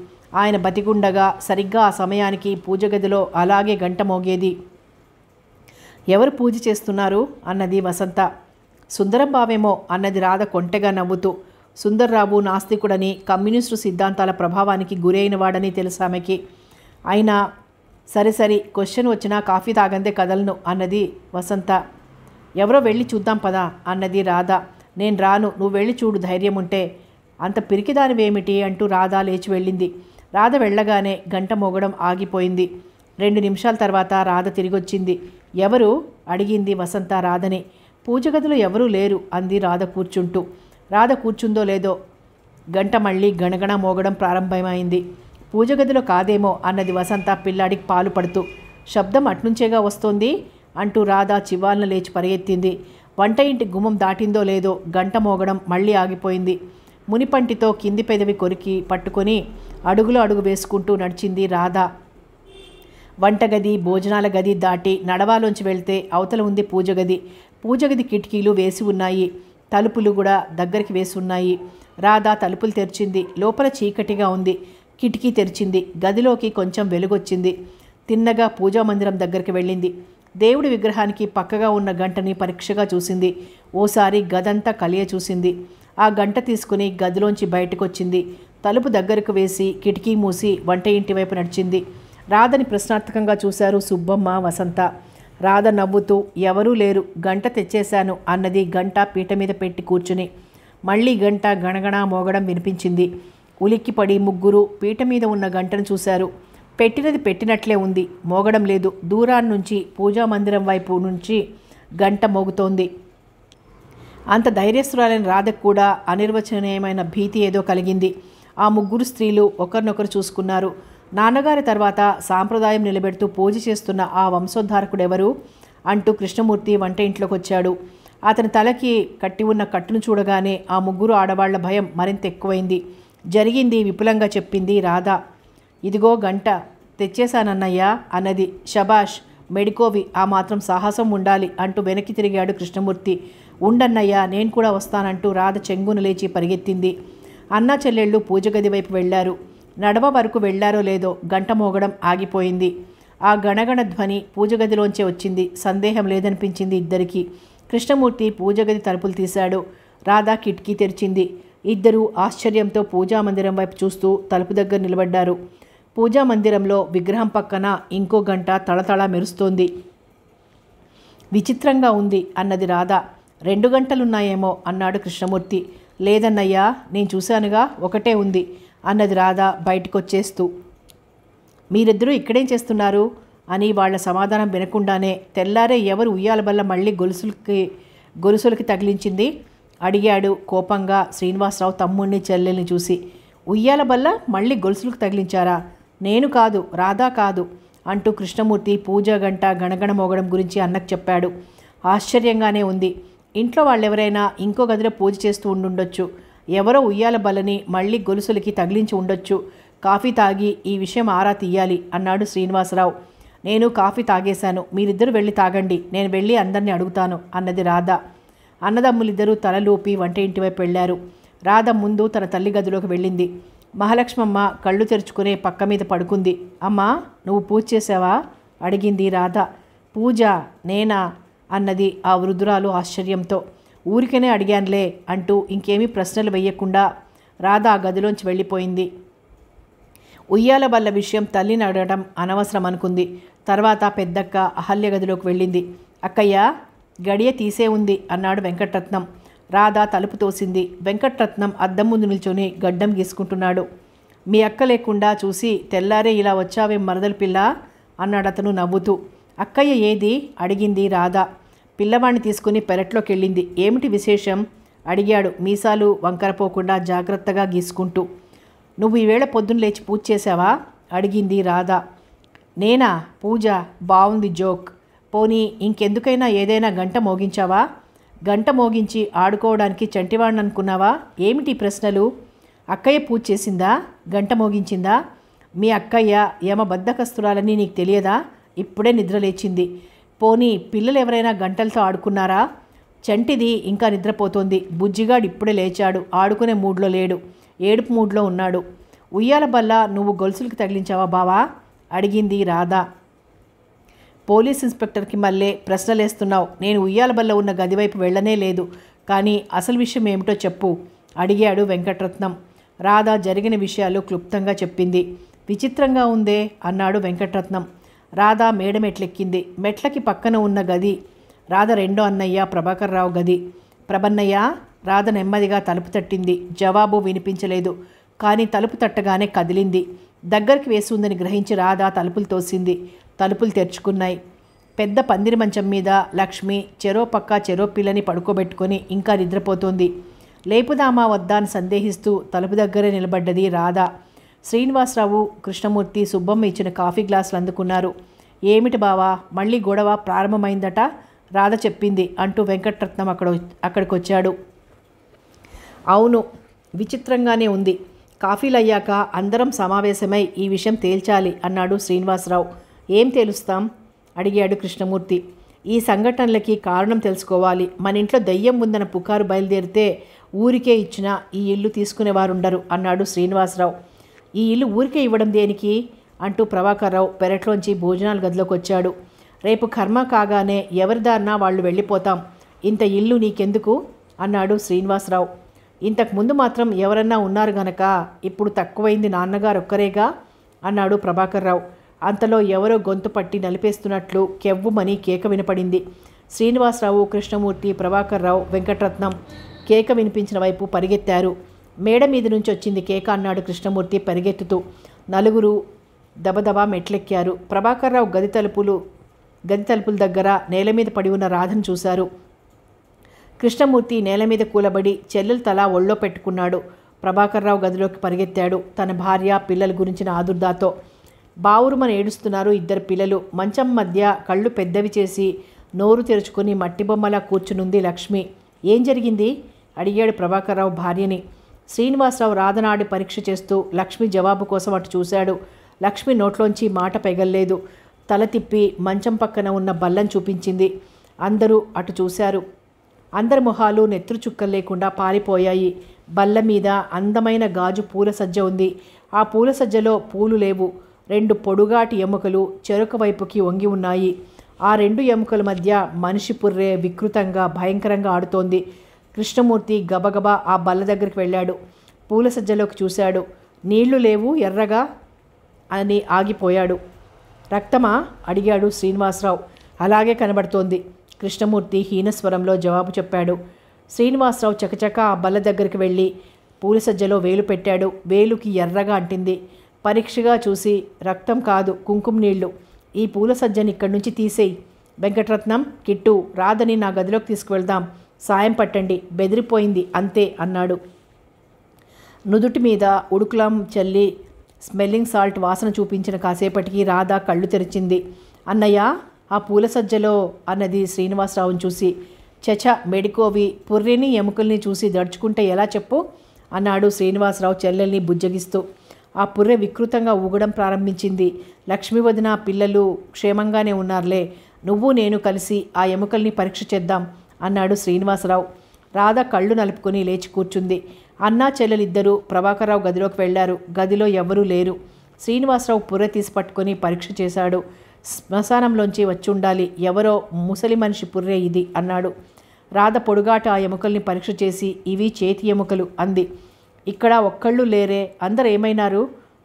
Speaker 1: ఆయన బతికుండగా సరిగ్గా ఆ సమయానికి పూజ గదిలో అలాగే గంట మోగేది ఎవరు పూజ చేస్తున్నారు అన్నది వసంత సుందరం బావేమో అన్నది రాధ కొంటెగా నవ్వుతూ సుందర్రావు నాస్తికుడని కమ్యూనిస్టు సిద్ధాంతాల ప్రభావానికి గురైనవాడని తెలుసు ఆమెకి అయినా సరే సరే క్వశ్చన్ వచ్చినా కాఫీ తాగందే కదలను అన్నది వసంత ఎవరో వెళ్ళి చూద్దాం పదా అన్నది రాధ నేను రాను నువ్వు వెళ్ళి చూడు ధైర్యం ఉంటే అంత పిరికిదానివేమిటి అంటూ రాధ లేచి వెళ్ళింది రాధ వెళ్ళగానే గంట మోగడం ఆగిపోయింది రెండు నిమిషాల తర్వాత రాధ తిరిగొచ్చింది ఎవరు అడిగింది వసంత రాధని పూజ గదిలో ఎవరూ లేరు అంది రాధ కూర్చుంటూ రాధ కూర్చుందో లేదో గంట మళ్ళీ గణగణ మోగడం ప్రారంభమైంది పూజ గదిలో కాదేమో అన్నది వసంత పిల్లాడికి పాలు పడుతూ శబ్దం అట్నుంచేగా వస్తోంది అంటూ రాధ చివాలన లేచి పరిగెత్తింది వంట ఇంటి గుమ్మం దాటిందో లేదో గంట మోగడం మళ్ళీ ఆగిపోయింది మునిపంటితో కింది పెదవి కొరికి పట్టుకొని అడుగులో అడుగు వేసుకుంటూ నడిచింది రాధ వంటగది భోజనాల గది దాటి నడవాలోంచి వెళ్తే అవతల ఉంది పూజగది పూజగది కిటికీలు వేసి ఉన్నాయి తలుపులు కూడా దగ్గరికి వేసి ఉన్నాయి రాధా తలుపులు తెరిచింది లోపల చీకటిగా ఉంది కిటికీ తెరిచింది గదిలోకి కొంచెం వెలుగొచ్చింది తిన్నగా పూజా మందిరం దగ్గరికి వెళ్ళింది దేవుడి విగ్రహానికి పక్కగా ఉన్న గంటని పరీక్షగా చూసింది ఓసారి గదంతా కలియ చూసింది ఆ గంట తీసుకుని గదిలోంచి బయటకొచ్చింది తలుపు దగ్గరకు వేసి కిటికీ మూసి వంట ఇంటి వైపు నడిచింది రాధని ప్రశ్నార్థకంగా చూశారు సుబ్బమ్మ వసంత రాధ నవ్వుతూ ఎవరూ లేరు గంట తెచ్చేశాను అన్నది గంట పీట మీద పెట్టి కూర్చుని మళ్ళీ గంట గణగణ మోగడం వినిపించింది ఉలిక్కిపడి ముగ్గురు పీట మీద ఉన్న గంటను చూశారు పెట్టినది పెట్టినట్లే ఉంది మోగడం లేదు దూరాన్నించి పూజా మందిరం వైపు నుంచి గంట మోగుతోంది అంత ధైర్యస్తురాలైన రాధకు కూడా అనిర్వచనీయమైన భీతి ఏదో కలిగింది ఆ ముగ్గురు స్త్రీలు ఒకరినొకరు చూసుకున్నారు నాన్నగారి తర్వాత సాంప్రదాయం నిలబెడుతూ పూజ చేస్తున్న ఆ వంశోద్ధారకుడెవరు అంటూ కృష్ణమూర్తి వంట ఇంట్లోకి వచ్చాడు అతని తలకి కట్టి ఉన్న కట్టును చూడగానే ఆ ముగ్గురు ఆడవాళ్ల భయం మరింత ఎక్కువైంది జరిగింది విపులంగా చెప్పింది రాధా ఇదిగో గంట తెచ్చేశానన్నయ్యా అన్నది షబాష్ మెడికోవి ఆ మాత్రం సాహసం ఉండాలి అంటూ వెనక్కి తిరిగాడు కృష్ణమూర్తి ఉండన్నయ్యా నేను కూడా వస్తానంటూ రాధ చెంగున లేచి పరిగెత్తింది అన్న చెల్లెళ్ళు పూజగది వైపు వెళ్లారు నడవ వరకు వెళ్లారో లేదో గంట మోగడం ఆగిపోయింది ఆ గణగణ ధ్వని పూజగదిలోంచే వచ్చింది సందేహం లేదనిపించింది ఇద్దరికీ కృష్ణమూర్తి పూజగది తలుపులు తీశాడు రాధా కిటికీ తెరిచింది ఇద్దరూ ఆశ్చర్యంతో పూజామందిరం వైపు చూస్తూ తలుపు దగ్గర నిలబడ్డారు పూజామందిరంలో విగ్రహం పక్కన ఇంకో గంట తళతళ మెరుస్తోంది విచిత్రంగా ఉంది అన్నది రాధ రెండు గంటలున్నాయేమో అన్నాడు కృష్ణమూర్తి లేదన్నయ్యా నేను చూశానుగా ఒకటే ఉంది అన్నది రాధ బయటకొచ్చేస్తూ మీరిద్దరూ ఇక్కడేం చేస్తున్నారు అని వాళ్ళ సమాధానం వినకుండానే తెల్లారే ఎవరు ఉయ్యాల వల్ల మళ్ళీ గొలుసులకి గొలుసులకి తగిలించింది అడిగాడు కోపంగా శ్రీనివాసరావు తమ్ముడిని చెల్లెల్ని చూసి ఉయ్యాల వల్ల మళ్ళీ గొలుసులకు తగిలించారా నేను కాదు రాధా కాదు అంటూ కృష్ణమూర్తి పూజ గంట గణగణ మోగడం గురించి అన్నకు చెప్పాడు ఆశ్చర్యంగానే ఉంది ఇంట్లో వాళ్ళెవరైనా ఇంకో గదిలో పూజ చేస్తూ ఉండుండొచ్చు ఎవరో ఉయ్యాల బలని మళ్ళీ గొలుసులకి తగిలించి ఉండొచ్చు కాఫీ తాగి ఈ విషయం ఆరా తీయాలి అన్నాడు శ్రీనివాసరావు నేను కాఫీ తాగేశాను మీరిద్దరు వెళ్ళి తాగండి నేను వెళ్ళి అందరినీ అడుగుతాను అన్నది రాధ అన్నదమ్ములిద్దరూ తలలోపి వంట ఇంటి వైపు వెళ్ళారు రాధ ముందు తన తల్లి గదిలోకి వెళ్ళింది మహాలక్ష్మమ్మ కళ్ళు తెరుచుకునే పక్క మీద పడుకుంది అమ్మా నువ్వు పూజ చేసావా అడిగింది రాధ పూజ నేనా అన్నది ఆ వృద్ధురాలు ఆశ్చర్యంతో ఊరికనే అడిగానులే అంటూ ఇంకేమీ ప్రశ్నలు వేయకుండా రాధ ఆ గదిలోంచి వెళ్ళిపోయింది ఉయ్యాల బల్ల విషయం తల్లిని అడగడం అనవసరం అనుకుంది తర్వాత పెద్దక్క అహల్య గదిలోకి వెళ్ళింది అక్కయ్య గడియ తీసే ఉంది అన్నాడు వెంకటరత్నం రాధ తలుపు తోసింది వెంకటరత్నం అద్దం ముందు నిల్చొని గడ్డం గీసుకుంటున్నాడు మీ అక్క లేకుండా చూసి తెల్లారే ఇలా వచ్చావే మరదల పిల్ల అన్నాడు అతను నవ్వుతూ అక్కయ్య ఏది అడిగింది రాధ పిల్లవాణ్ణి తీసుకుని పెరట్లోకి వెళ్ళింది ఏమిటి విశేషం అడిగాడు మీసాలు వంకరపోకుండా జాగ్రత్తగా గీసుకుంటూ నువ్వు ఈవేళ పొద్దున్న లేచి పూజ చేశావా అడిగింది రాధ నేనా పూజ బాగుంది జోక్ పోనీ ఇంకెందుకైనా ఏదైనా గంట మోగించావా గంట మోగించి ఆడుకోవడానికి అనుకున్నావా ఏమిటి ప్రశ్నలు అక్కయ్య పూజ చేసిందా గంట మోగించిందా మీ అక్కయ్య ఏమ బద్ధకస్తురాలని నీకు తెలియదా ఇప్పుడే నిద్రలేచింది పోనీ పిల్లలు ఎవరైనా గంటలతో ఆడుకున్నారా చంటిది ఇంకా నిద్రపోతోంది బుజ్జిగాడు ఇప్పుడే లేచాడు ఆడుకునే మూడ్లో లేడు ఏడుపు మూడ్లో ఉన్నాడు ఉయ్యాల బల్ల నువ్వు గొలుసులకు తగిలించావా బావా అడిగింది రాధా పోలీస్ ఇన్స్పెక్టర్కి మళ్ళీ ప్రశ్నలేస్తున్నావు నేను ఉయ్యాల బల్ల ఉన్న గదివైపు వెళ్ళనే లేదు కానీ అసలు విషయం ఏమిటో చెప్పు అడిగాడు వెంకటరత్నం రాధా జరిగిన విషయాలు క్లుప్తంగా చెప్పింది విచిత్రంగా ఉందే అన్నాడు వెంకటరత్నం రాధ మేడమెట్లెక్కింది మెట్లకి పక్కన ఉన్న గది రాధ రెండో అన్నయ్య ప్రభాకర్ రావు గది ప్రభన్నయ్య రాధ నెమ్మదిగా తలుపు తట్టింది జవాబు వినిపించలేదు కానీ తలుపు తట్టగానే కదిలింది దగ్గరికి వేసి ఉందని గ్రహించి రాధ తలుపులు తోసింది తలుపులు తెరుచుకున్నాయి పెద్ద పందిరి మంచం మీద లక్ష్మి చెరో పక్క చెరో పిల్లని పడుకోబెట్టుకొని ఇంకా నిద్రపోతోంది లేపుదామా వద్దా అని సందేహిస్తూ తలుపు దగ్గరే నిలబడ్డది రాధ శ్రీనివాసరావు కృష్ణమూర్తి సుబ్బమ్మ ఇచ్చిన కాఫీ గ్లాసులు అందుకున్నారు ఏమిటి బావా మళ్ళీ గొడవ ప్రారంభమైందట రాధ చెప్పింది అంటూ వెంకటరత్నం అక్కడ అక్కడికొచ్చాడు అవును విచిత్రంగానే ఉంది కాఫీలు అయ్యాక అందరం సమావేశమై ఈ విషయం తేల్చాలి అన్నాడు శ్రీనివాసరావు ఏం తేలుస్తాం అడిగాడు కృష్ణమూర్తి ఈ సంఘటనలకి కారణం తెలుసుకోవాలి మన ఇంట్లో దయ్యం ఉందన్న పుకారు బయలుదేరితే ఊరికే ఇచ్చిన ఈ ఇల్లు తీసుకునేవారుండరు అన్నాడు శ్రీనివాసరావు ఈ ఇల్లు ఊరికే ఇవ్వడం దేనికి అంటూ ప్రభాకర్రావు పెరట్లోంచి భోజనాల గదిలోకి వచ్చాడు రేపు కర్మ కాగానే ఎవరిదారినా వాళ్ళు వెళ్ళిపోతాం ఇంత ఇల్లు నీకెందుకు అన్నాడు శ్రీనివాసరావు ఇంతకుముందు మాత్రం ఎవరన్నా ఉన్నారు గనక ఇప్పుడు తక్కువైంది నాన్నగారు ఒక్కరేగా అన్నాడు ప్రభాకర్రావు అంతలో ఎవరో గొంతు పట్టి నలిపేస్తున్నట్లు కెవ్వుమని కేక వినపడింది శ్రీనివాసరావు కృష్ణమూర్తి ప్రభాకర్రావు వెంకటరత్నం కేక వినిపించిన వైపు పరిగెత్తారు మేడ మీద నుంచి వచ్చింది కేక అన్నాడు కృష్ణమూర్తి పరిగెత్తుతూ నలుగురు దబదబా మెట్లెక్కారు ప్రభాకర్రావు గది తలుపులు గది తలుపుల దగ్గర నేల మీద పడి ఉన్న రాధను చూశారు కృష్ణమూర్తి నేల మీద కూలబడి చెల్లెలు తల ఒళ్ళో పెట్టుకున్నాడు ప్రభాకర్రావు గదిలోకి పరిగెత్తాడు తన భార్య పిల్లల గురించిన ఆదుర్దాతో బావురుమని ఏడుస్తున్నారు ఇద్దరు పిల్లలు మంచం మధ్య కళ్ళు పెద్దవి చేసి నోరు తెరుచుకుని మట్టి బొమ్మలా కూర్చునుంది లక్ష్మి ఏం జరిగింది అడిగాడు ప్రభాకర్రావు భార్యని శ్రీనివాసరావు రాధనాడి పరీక్ష చేస్తూ లక్ష్మి జవాబు కోసం అటు చూశాడు లక్ష్మి నోట్లోంచి మాట పెగల్లేదు తల తిప్పి మంచం పక్కన ఉన్న బల్లం చూపించింది అందరూ అటు చూశారు అందరి మొహాలు నెత్తురు చుక్కలు లేకుండా పారిపోయాయి బల్ల మీద అందమైన గాజు పూల సజ్జ ఉంది ఆ పూల సజ్జలో పూలు లేవు రెండు పొడుగాటి ఎముకలు చెరుక వైపుకి వంగి ఉన్నాయి ఆ రెండు ఎముకల మధ్య మనిషి పుర్రే వికృతంగా భయంకరంగా ఆడుతోంది కృష్ణమూర్తి గబగబా ఆ బల్ల దగ్గరికి వెళ్ళాడు పూల సజ్జలోకి చూశాడు నీళ్లు లేవు ఎర్రగా అని ఆగిపోయాడు రక్తమా అడిగాడు శ్రీనివాసరావు అలాగే కనబడుతోంది కృష్ణమూర్తి హీనస్వరంలో జవాబు చెప్పాడు శ్రీనివాసరావు చకచక ఆ బల్ల దగ్గరికి వెళ్ళి పూల సజ్జలో వేలు పెట్టాడు వేలుకి ఎర్రగా అంటింది పరీక్షగా చూసి రక్తం కాదు కుంకుమ నీళ్లు ఈ పూల సజ్జని ఇక్కడి నుంచి తీసేయి వెంకటరత్నం కిట్టు రాదని నా గదిలోకి తీసుకువెళ్దాం సాయం పట్టండి బెదిరిపోయింది అంతే అన్నాడు నుదుటి మీద ఉడుకులాం చల్లి స్మెల్లింగ్ సాల్ట్ వాసన చూపించిన కాసేపటికి రాధ కళ్ళు తెరిచింది అన్నయ్య ఆ పూల సజ్జలో అన్నది శ్రీనివాసరావుని చూసి చచ మెడికోవి పుర్రిని ఎముకల్ని చూసి దడుచుకుంటే ఎలా చెప్పు అన్నాడు శ్రీనివాసరావు చెల్లెల్ని బుజ్జగిస్తూ ఆ పుర్రె వికృతంగా ఊగడం ప్రారంభించింది లక్ష్మీ వదిన పిల్లలు క్షేమంగానే ఉన్నారులే నువ్వు నేను కలిసి ఆ ఎముకల్ని పరీక్ష చేద్దాం అన్నాడు శ్రీనివాసరావు రాధ కళ్ళు నలుపుకొని లేచి కూర్చుంది అన్నా చెల్లెలిద్దరూ ప్రభాకర్రావు గదిలోకి వెళ్లారు గదిలో ఎవరూ లేరు శ్రీనివాసరావు పుర్ర తీసి పట్టుకుని పరీక్ష చేశాడు శ్మశానంలోంచి వచ్చి ఉండాలి ఎవరో ముసలి మనిషి పుర్రే ఇది అన్నాడు రాధ పొడుగాట ఆ ఎముకల్ని పరీక్ష చేసి ఇవి చేతి ఎముకలు అంది ఇక్కడ ఒక్కళ్ళు లేరే అందరు ఏమైనారు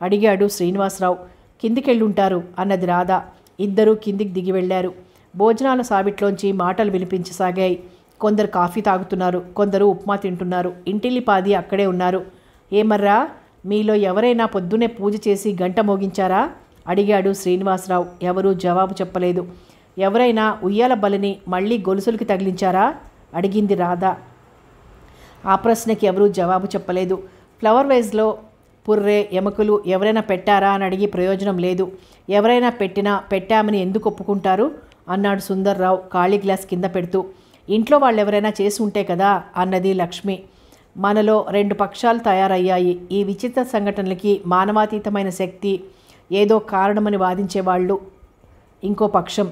Speaker 1: అడిగాడు శ్రీనివాసరావు కిందికెళ్ళుంటారు అన్నది రాధ ఇద్దరూ కిందికి దిగి వెళ్ళారు భోజనాల సాబిట్లోంచి మాటలు వినిపించసాగాయి కొందరు కాఫీ తాగుతున్నారు కొందరు ఉప్మా తింటున్నారు ఇంటిల్లి పాది అక్కడే ఉన్నారు ఏమర్రా మీలో ఎవరైనా పొద్దునే పూజ చేసి గంట మోగించారా అడిగాడు శ్రీనివాసరావు ఎవరూ జవాబు చెప్పలేదు ఎవరైనా ఉయ్యాల బలిని మళ్ళీ గొలుసులకి తగిలించారా అడిగింది రాధ ఆ ప్రశ్నకి ఎవరూ జవాబు చెప్పలేదు ఫ్లవర్ వైజ్లో పుర్రే ఎముకలు ఎవరైనా పెట్టారా అని అడిగి ప్రయోజనం లేదు ఎవరైనా పెట్టినా పెట్టామని ఎందుకు ఒప్పుకుంటారు అన్నాడు సుందర్రావు ఖాళీ గ్లాస్ కింద పెడుతూ ఇంట్లో వాళ్ళెవరైనా చేసి ఉంటే కదా అన్నది లక్ష్మి మనలో రెండు పక్షాలు తయారయ్యాయి ఈ విచిత్ర సంఘటనలకి మానవాతీతమైన శక్తి ఏదో కారణమని వాదించేవాళ్ళు ఇంకో పక్షం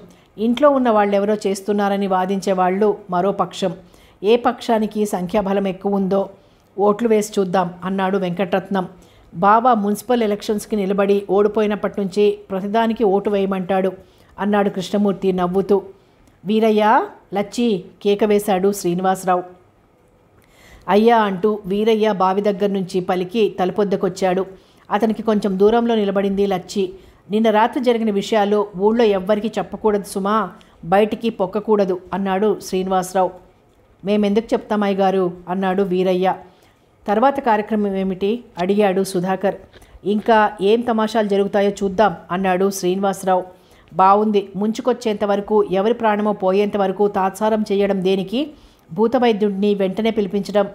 Speaker 1: ఇంట్లో ఉన్న వాళ్ళెవరో చేస్తున్నారని వాదించేవాళ్ళు మరో పక్షం ఏ పక్షానికి సంఖ్యాబలం ఎక్కువ ఉందో ఓట్లు వేసి చూద్దాం అన్నాడు వెంకటరత్నం బాబా మున్సిపల్ ఎలక్షన్స్కి నిలబడి ఓడిపోయినప్పటి నుంచి ప్రతిదానికి ఓటు వేయమంటాడు అన్నాడు కృష్ణమూర్తి నవ్వుతూ వీరయ్య లచ్చి కేక వేశాడు శ్రీనివాసరావు అయ్యా అంటూ వీరయ్య బావి దగ్గర నుంచి పలికి తలుపొద్దకొచ్చాడు అతనికి కొంచెం దూరంలో నిలబడింది లచ్చి నిన్న రాత్రి జరిగిన విషయాలు ఊళ్ళో ఎవ్వరికీ చెప్పకూడదు సుమా బయటికి పొక్కకూడదు అన్నాడు శ్రీనివాసరావు మేమెందుకు చెప్తామయ్య గారు అన్నాడు వీరయ్య తర్వాత కార్యక్రమం ఏమిటి అడిగాడు సుధాకర్ ఇంకా ఏం తమాషాలు జరుగుతాయో చూద్దాం అన్నాడు శ్రీనివాసరావు బాగుంది ముంచుకొచ్చేంత వరకు ఎవరి ప్రాణమో పోయేంత వరకు తాత్సారం చేయడం దేనికి భూతవైద్యుడిని వెంటనే పిలిపించడం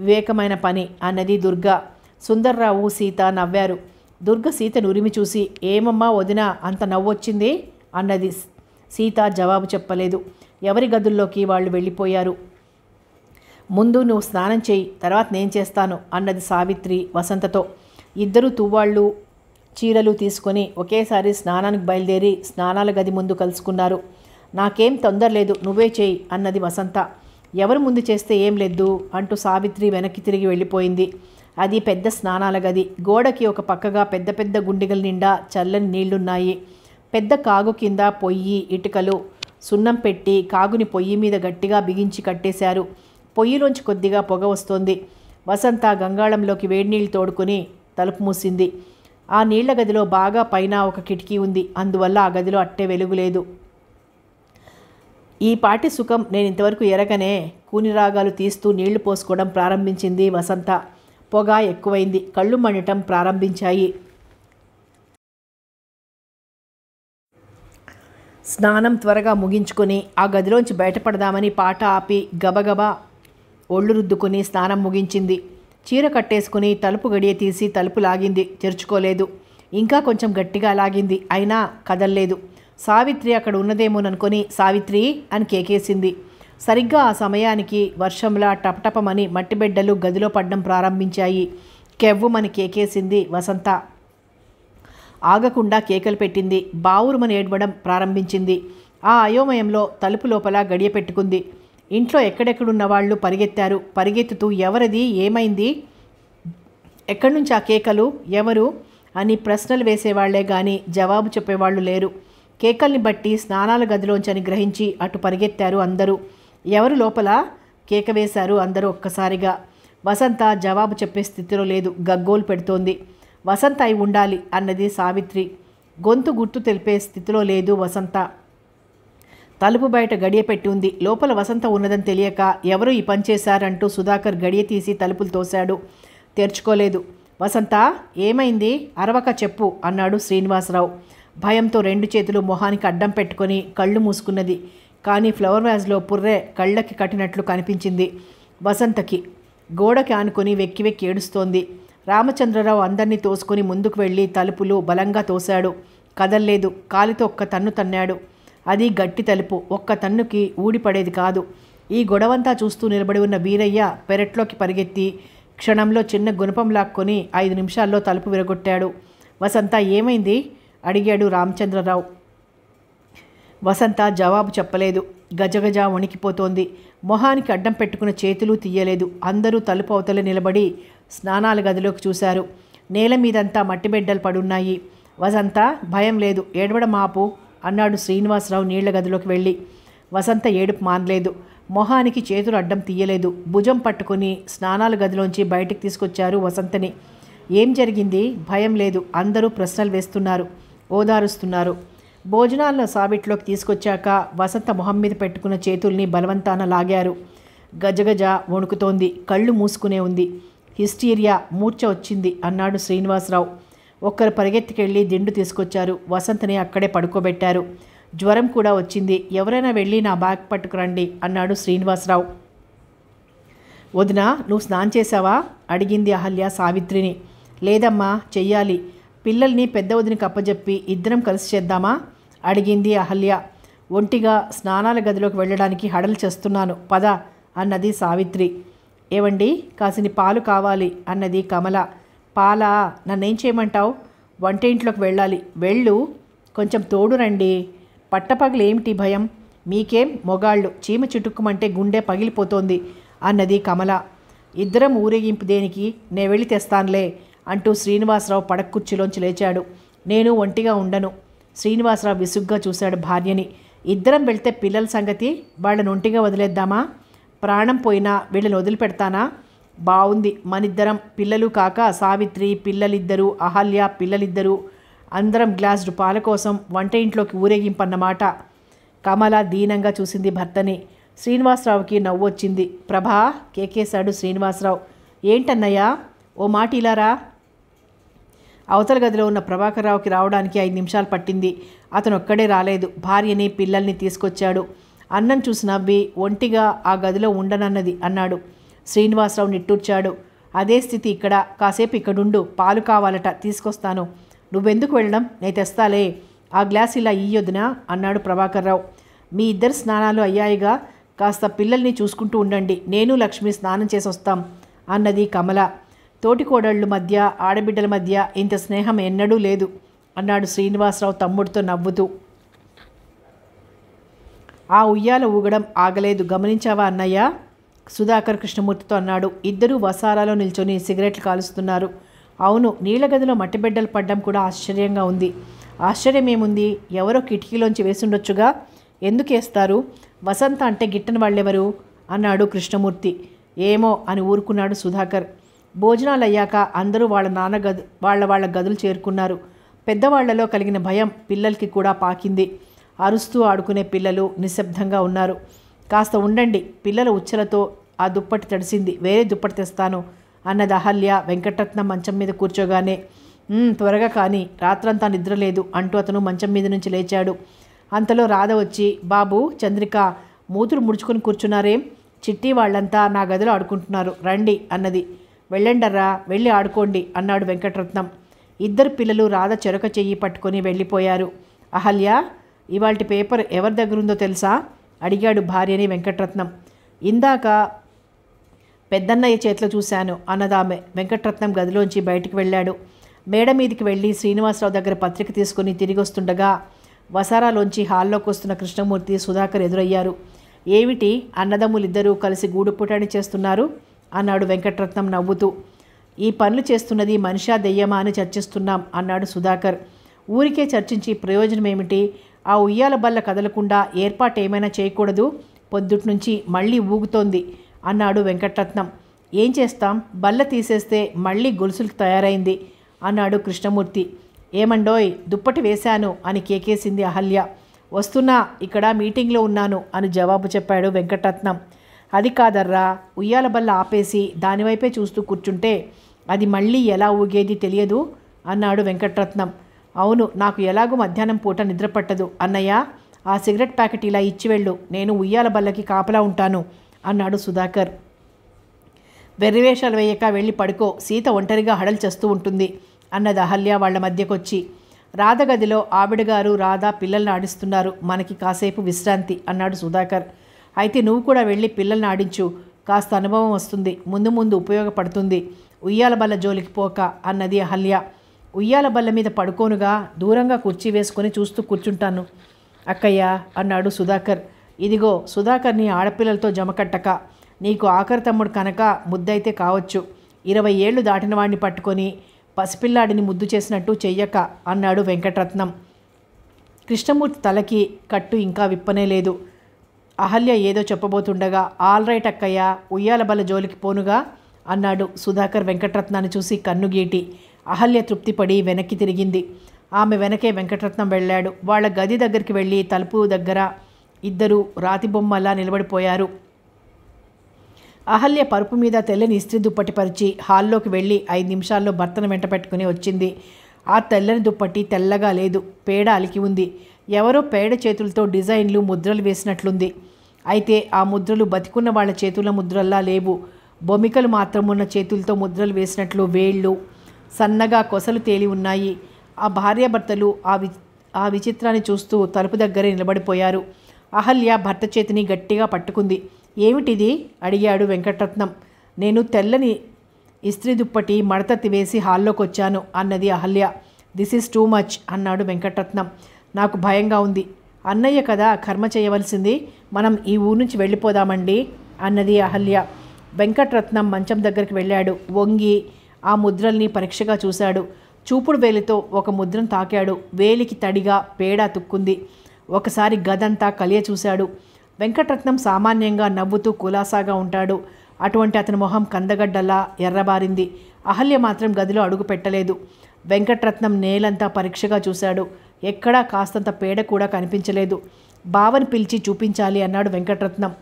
Speaker 1: వివేకమైన పని అన్నది దుర్గ సుందర్రావు సీత నవ్వారు దుర్గ సీతను ఉరిమి చూసి ఏమమ్మా వదినా అంత నవ్వొచ్చింది అన్నది సీత జవాబు చెప్పలేదు ఎవరి గదుల్లోకి వాళ్ళు వెళ్ళిపోయారు ముందు నువ్వు స్నానం చేయి తర్వాత నేను చేస్తాను అన్నది సావిత్రి వసంతతో ఇద్దరు తువ్వాళ్ళు చీరలు తీసుకొని ఒకేసారి స్నానానికి బయలుదేరి స్నానాల గది ముందు కలుసుకున్నారు నాకేం తొందరలేదు నువ్వే చేయి అన్నది వసంత ఎవరు ముందు చేస్తే ఏం లేదు అంటూ సావిత్రి వెనక్కి తిరిగి వెళ్ళిపోయింది అది పెద్ద స్నానాల గది గోడకి ఒక పక్కగా పెద్ద పెద్ద గుండిగల నిండా చల్లని నీళ్లున్నాయి పెద్ద కాగు కింద పొయ్యి ఇటుకలు సున్నం పెట్టి కాగుని పొయ్యి మీద గట్టిగా బిగించి కట్టేశారు పొయ్యిలోంచి కొద్దిగా పొగ వస్తోంది వసంత గంగాళంలోకి వేడినీళ్ళు తోడుకుని తలుపు మూసింది ఆ నీళ్ల గదిలో బాగా పైన ఒక కిటికీ ఉంది అందువల్ల ఆ గదిలో అట్టే వెలుగులేదు ఈ పాటి సుఖం నేను ఇంతవరకు ఎరగనే కూనిరాగాలు తీస్తూ నీళ్లు పోసుకోవడం ప్రారంభించింది వసంత పొగ ఎక్కువైంది కళ్ళు మండటం ప్రారంభించాయి స్నానం త్వరగా ముగించుకొని ఆ గదిలోంచి బయటపడదామని పాట ఆపి గబగబా ఒళ్ళు రుద్దుకుని స్నానం ముగించింది చీర కట్టేసుకుని తలుపు గడియ తీసి తలుపు లాగింది తెరుచుకోలేదు ఇంకా కొంచెం గట్టిగా లాగింది అయినా కదల్లేదు సావిత్రి అక్కడ ఉన్నదేమోననుకొని సావిత్రి అని కేకేసింది సరిగ్గా ఆ సమయానికి వర్షంలా టపటపమని మట్టిబిడ్డలు గదిలో పడ్డం ప్రారంభించాయి కెవ్వుమని కేకేసింది వసంత ఆగకుండా కేకలు పెట్టింది బావురుమని ఏడవడం ప్రారంభించింది ఆ అయోమయంలో తలుపు లోపల గడియ పెట్టుకుంది ఇంట్లో ఎక్కడెక్కడున్న వాళ్ళు పరిగెత్తారు పరిగెత్తుతూ ఎవరిది ఏమైంది ఎక్కడి నుంచి ఆ కేకలు ఎవరు అని ప్రశ్నలు వేసేవాళ్లే కానీ జవాబు చెప్పేవాళ్ళు లేరు కేకల్ని బట్టి స్నానాల అని గ్రహించి అటు పరిగెత్తారు అందరూ ఎవరు లోపల కేక వేశారు అందరూ ఒక్కసారిగా వసంత జవాబు చెప్పే స్థితిలో లేదు గగ్గోలు పెడుతోంది వసంత అయి ఉండాలి అన్నది సావిత్రి గొంతు గుర్తు తెలిపే స్థితిలో లేదు వసంత తలుపు బయట గడియ పెట్టి ఉంది లోపల వసంత ఉన్నదని తెలియక ఎవరు ఈ పని చేశారంటూ సుధాకర్ గడియ తీసి తలుపులు తోశాడు తెరుచుకోలేదు వసంత ఏమైంది అరవక చెప్పు అన్నాడు శ్రీనివాసరావు భయంతో రెండు చేతులు మొహానికి అడ్డం పెట్టుకొని కళ్ళు మూసుకున్నది కానీ ఫ్లవర్ వ్యాజ్లో పుర్రె కళ్ళకి కట్టినట్లు కనిపించింది వసంతకి గోడకి ఆనుకొని వెక్కి వెక్కి ఏడుస్తోంది రామచంద్రరావు అందరినీ తోసుకొని ముందుకు వెళ్ళి తలుపులు బలంగా తోశాడు కదల్లేదు కాలితో ఒక్క తన్ను తన్నాడు అది గట్టి తలుపు ఒక్క తన్నుకి ఊడిపడేది కాదు ఈ గొడవంతా చూస్తూ నిలబడి ఉన్న వీరయ్య పెరట్లోకి పరిగెత్తి క్షణంలో చిన్న గుణపం లాక్కొని ఐదు నిమిషాల్లో తలుపు విరగొట్టాడు వసంత ఏమైంది అడిగాడు రామచంద్రరావు వసంత జవాబు చెప్పలేదు గజగజ వణికిపోతోంది మొహానికి అడ్డం పెట్టుకున్న చేతులు తీయలేదు అందరూ తలుపు అవతల నిలబడి స్నానాల గదిలోకి చూశారు నేల మీదంతా మట్టిబిడ్డలు పడున్నాయి వసంత భయం లేదు ఏడవడం ఆపు అన్నాడు శ్రీనివాసరావు నీళ్ల గదిలోకి వెళ్ళి వసంత ఏడుపు మానలేదు మొహానికి చేతులు అడ్డం తీయలేదు భుజం పట్టుకుని స్నానాల గదిలోంచి బయటికి తీసుకొచ్చారు వసంతని ఏం జరిగింది భయం లేదు అందరూ ప్రశ్నలు వేస్తున్నారు ఓదారుస్తున్నారు భోజనాల సాబిట్లోకి తీసుకొచ్చాక వసంత మొహం మీద పెట్టుకున్న చేతుల్ని బలవంతాన లాగారు గజగజ వణుకుతోంది కళ్ళు మూసుకునే ఉంది హిస్టీరియా మూర్చ వచ్చింది అన్నాడు శ్రీనివాసరావు ఒక్కరు పరిగెత్తికెళ్ళి దిండు తీసుకొచ్చారు వసంతని అక్కడే పడుకోబెట్టారు జ్వరం కూడా వచ్చింది ఎవరైనా వెళ్ళి నా బ్యాగ్ పట్టుకురండి అన్నాడు శ్రీనివాసరావు వదిన నువ్వు స్నానం చేశావా అడిగింది అహల్య సావిత్రిని లేదమ్మా చెయ్యాలి పిల్లల్ని పెద్ద వదిని కప్పజెప్పి ఇద్దరం కలిసి చేద్దామా అడిగింది అహల్య ఒంటిగా స్నానాల గదిలోకి వెళ్ళడానికి హడలు చేస్తున్నాను పద అన్నది సావిత్రి ఏవండి కాసిని పాలు కావాలి అన్నది కమల పాలా నన్నేం చేయమంటావు ఇంట్లోకి వెళ్ళాలి వెళ్ళు కొంచెం తోడు రండి పట్టపగలేమిటి భయం మీకేం మొగాళ్ళు చీమ చిటుక్కుమంటే గుండె పగిలిపోతోంది అన్నది కమల ఇద్దరం ఊరేగింపు దేనికి నే వెళ్ళి తెస్తానులే అంటూ శ్రీనివాసరావు కుర్చీలోంచి లేచాడు నేను ఒంటిగా ఉండను శ్రీనివాసరావు విసుగ్గా చూశాడు భార్యని ఇద్దరం వెళ్తే పిల్లల సంగతి వాళ్ళని ఒంటిగా వదిలేద్దామా ప్రాణం పోయినా వీళ్ళని వదిలిపెడతానా బాగుంది మనిద్దరం పిల్లలు కాక సావిత్రి పిల్లలిద్దరూ అహల్య పిల్లలిద్దరూ అందరం గ్లాస్డ్ పాల కోసం వంట ఇంట్లోకి ఊరేగింపన్నమాట కమల దీనంగా చూసింది భర్తని శ్రీనివాసరావుకి నవ్వొచ్చింది ప్రభా కేకేశాడు శ్రీనివాసరావు ఏంటన్నయ్యా ఓ మాట ఇలారా అవతల గదిలో ఉన్న ప్రభాకర్రావుకి రావడానికి ఐదు నిమిషాలు పట్టింది అతను ఒక్కడే రాలేదు భార్యని పిల్లల్ని తీసుకొచ్చాడు అన్నం చూసి నవ్వి ఒంటిగా ఆ గదిలో ఉండనన్నది అన్నాడు శ్రీనివాసరావు నిట్టూర్చాడు అదే స్థితి ఇక్కడ కాసేపు ఇక్కడుండు పాలు కావాలట తీసుకొస్తాను నువ్వెందుకు వెళ్ళడం నే తెస్తాలే ఆ గ్లాస్ ఇలా ఇయ్యొద్దునా అన్నాడు ప్రభాకర్రావు మీ ఇద్దరు స్నానాలు అయ్యాయిగా కాస్త పిల్లల్ని చూసుకుంటూ ఉండండి నేను లక్ష్మి స్నానం చేసి వస్తాం అన్నది కమల తోటికోడళ్ళు మధ్య ఆడబిడ్డల మధ్య ఇంత స్నేహం ఎన్నడూ లేదు అన్నాడు శ్రీనివాసరావు తమ్ముడితో నవ్వుతూ ఆ ఉయ్యాల ఊగడం ఆగలేదు గమనించావా అన్నయ్య సుధాకర్ కృష్ణమూర్తితో అన్నాడు ఇద్దరూ వసారాలో నిల్చొని సిగరెట్లు కాలుస్తున్నారు అవును నీళ్ళగదిలో మట్టిబిడ్డలు పడ్డం కూడా ఆశ్చర్యంగా ఉంది ఆశ్చర్యం ఏముంది ఎవరో కిటికీలోంచి వేసుండొచ్చుగా ఎందుకేస్తారు వసంత అంటే గిట్టని వాళ్ళెవరు అన్నాడు కృష్ణమూర్తి ఏమో అని ఊరుకున్నాడు సుధాకర్ భోజనాలు అయ్యాక అందరూ వాళ్ళ నాన్న గదు వాళ్ళ వాళ్ళ గదులు చేరుకున్నారు పెద్దవాళ్లలో కలిగిన భయం పిల్లలకి కూడా పాకింది అరుస్తూ ఆడుకునే పిల్లలు నిశ్శబ్దంగా ఉన్నారు కాస్త ఉండండి పిల్లల ఉచ్చలతో ఆ దుప్పటి తడిసింది వేరే దుప్పటి తెస్తాను అన్నది అహల్య వెంకటరత్నం మంచం మీద కూర్చోగానే త్వరగా కానీ రాత్రంతా నిద్రలేదు అంటూ అతను మంచం మీద నుంచి లేచాడు అంతలో రాధ వచ్చి బాబు చంద్రిక మూతులు ముడుచుకొని కూర్చున్నారేం చిట్టి వాళ్ళంతా నా గదిలో ఆడుకుంటున్నారు రండి అన్నది వెళ్ళండర్రా వెళ్ళి ఆడుకోండి అన్నాడు వెంకటరత్నం ఇద్దరు పిల్లలు రాధ చెరక చెయ్యి పట్టుకొని వెళ్ళిపోయారు అహల్య ఇవాటి పేపర్ ఎవరి దగ్గరుందో తెలుసా అడిగాడు భార్యని వెంకటరత్నం ఇందాక పెద్దన్నయ్య చేతిలో చూశాను అన్నదామె వెంకటరత్నం గదిలోంచి బయటికి వెళ్ళాడు మేడ మీదికి వెళ్ళి శ్రీనివాసరావు దగ్గర పత్రిక తీసుకుని తిరిగి వస్తుండగా వసారాలోంచి హాల్లోకి వస్తున్న కృష్ణమూర్తి సుధాకర్ ఎదురయ్యారు ఏమిటి అన్నదమ్ములిద్దరూ కలిసి గూడు పుటాణి చేస్తున్నారు అన్నాడు వెంకటరత్నం నవ్వుతూ ఈ పనులు చేస్తున్నది మనిషా దెయ్యమా అని చర్చిస్తున్నాం అన్నాడు సుధాకర్ ఊరికే చర్చించి ప్రయోజనం ఏమిటి ఆ ఉయ్యాల బల్ల కదలకుండా ఏర్పాటు ఏమైనా చేయకూడదు పొద్దుటి నుంచి మళ్ళీ ఊగుతోంది అన్నాడు వెంకటరత్నం ఏం చేస్తాం బల్ల తీసేస్తే మళ్ళీ గొలుసులకు తయారైంది అన్నాడు కృష్ణమూర్తి ఏమండోయ్ దుప్పటి వేశాను అని కేకేసింది అహల్య వస్తున్నా ఇక్కడ మీటింగ్లో ఉన్నాను అని జవాబు చెప్పాడు వెంకటరత్నం అది కాదర్రా ఉయ్యాల బల్ల ఆపేసి దానివైపే చూస్తూ కూర్చుంటే అది మళ్ళీ ఎలా ఊగేది తెలియదు అన్నాడు వెంకటరత్నం అవును నాకు ఎలాగూ మధ్యాహ్నం పూట నిద్రపట్టదు అన్నయ్య ఆ సిగరెట్ ప్యాకెట్ ఇలా ఇచ్చి వెళ్ళు నేను ఉయ్యాల బల్లకి కాపలా ఉంటాను అన్నాడు సుధాకర్ వెర్రివేషాలు వేయక వెళ్ళి పడుకో సీత ఒంటరిగా హడలు చేస్తూ ఉంటుంది అన్నది అహల్య వాళ్ల మధ్యకొచ్చి రాధగదిలో ఆవిడగారు రాధ పిల్లల్ని ఆడిస్తున్నారు మనకి కాసేపు విశ్రాంతి అన్నాడు సుధాకర్ అయితే నువ్వు కూడా వెళ్ళి పిల్లల్ని ఆడించు కాస్త అనుభవం వస్తుంది ముందు ముందు ఉపయోగపడుతుంది ఉయ్యాల బల్ల జోలికి పోక అన్నది అహల్య ఉయ్యాల బల్ల మీద పడుకోనుగా దూరంగా కుర్చీ వేసుకొని చూస్తూ కూర్చుంటాను అక్కయ్య అన్నాడు సుధాకర్ ఇదిగో సుధాకర్ నీ ఆడపిల్లలతో జమకట్టక నీకు ఆఖరి తమ్ముడు కనుక ముద్దైతే కావచ్చు ఇరవై ఏళ్ళు దాటిన వాడిని పట్టుకొని పసిపిల్లాడిని ముద్దు చేసినట్టు చెయ్యక అన్నాడు వెంకటరత్నం కృష్ణమూర్తి తలకి కట్టు ఇంకా విప్పనే లేదు అహల్య ఏదో చెప్పబోతుండగా ఆల్ రైట్ అక్కయ్య ఉయ్యాల బల్ల జోలికి పోనుగా అన్నాడు సుధాకర్ వెంకటరత్నాన్ని చూసి కన్నుగీటి అహల్య తృప్తిపడి వెనక్కి తిరిగింది ఆమె వెనకే వెంకటరత్నం వెళ్ళాడు వాళ్ళ గది దగ్గరికి వెళ్ళి తలుపు దగ్గర ఇద్దరు రాతి బొమ్మలా నిలబడిపోయారు అహల్య పరుపు మీద తెల్లని ఇస్త్రీ దుప్పటి పరిచి హాల్లోకి వెళ్ళి ఐదు నిమిషాల్లో భర్తను వెంట పెట్టుకుని వచ్చింది ఆ తెల్లని దుప్పటి తెల్లగా లేదు పేడ అలికి ఉంది ఎవరో పేడ చేతులతో డిజైన్లు ముద్రలు వేసినట్లుంది అయితే ఆ ముద్రలు బతికున్న వాళ్ళ చేతుల ముద్రల్లా లేవు బొమికలు మాత్రమున్న చేతులతో ముద్రలు వేసినట్లు వేళ్ళు సన్నగా కొసలు తేలి ఉన్నాయి ఆ భార్యాభర్తలు ఆ వి ఆ విచిత్రాన్ని చూస్తూ తలుపు దగ్గరే నిలబడిపోయారు అహల్య భర్త చేతిని గట్టిగా పట్టుకుంది ఏమిటిది అడిగాడు వెంకటరత్నం నేను తెల్లని ఇస్త్రీ దుప్పటి మడత తివేసి హాల్లోకి వచ్చాను అన్నది Ahalya this is too much అన్నాడు వెంకటరత్నం నాకు భయంగా ఉంది అన్నయ్య కదా కర్మ చేయవలసింది మనం ఈ ఊరు నుంచి వెళ్ళిపోదామండి అన్నది అహల్య వెంకటరత్నం మంచం దగ్గరికి వెళ్ళాడు వంగి ఆ ముద్రల్ని పరీక్షగా చూశాడు చూపుడు వేలితో ఒక ముద్రను తాకాడు వేలికి తడిగా పేడ తుక్కుంది ఒకసారి గదంతా కలియ చూశాడు వెంకటరత్నం సామాన్యంగా నవ్వుతూ కులాసాగా ఉంటాడు అటువంటి అతని మొహం కందగడ్డలా ఎర్రబారింది అహల్య మాత్రం గదిలో అడుగు పెట్టలేదు వెంకటరత్నం నేలంతా పరీక్షగా చూశాడు ఎక్కడా కాస్తంత పేడ కూడా కనిపించలేదు బావని పిలిచి చూపించాలి అన్నాడు వెంకటరత్నం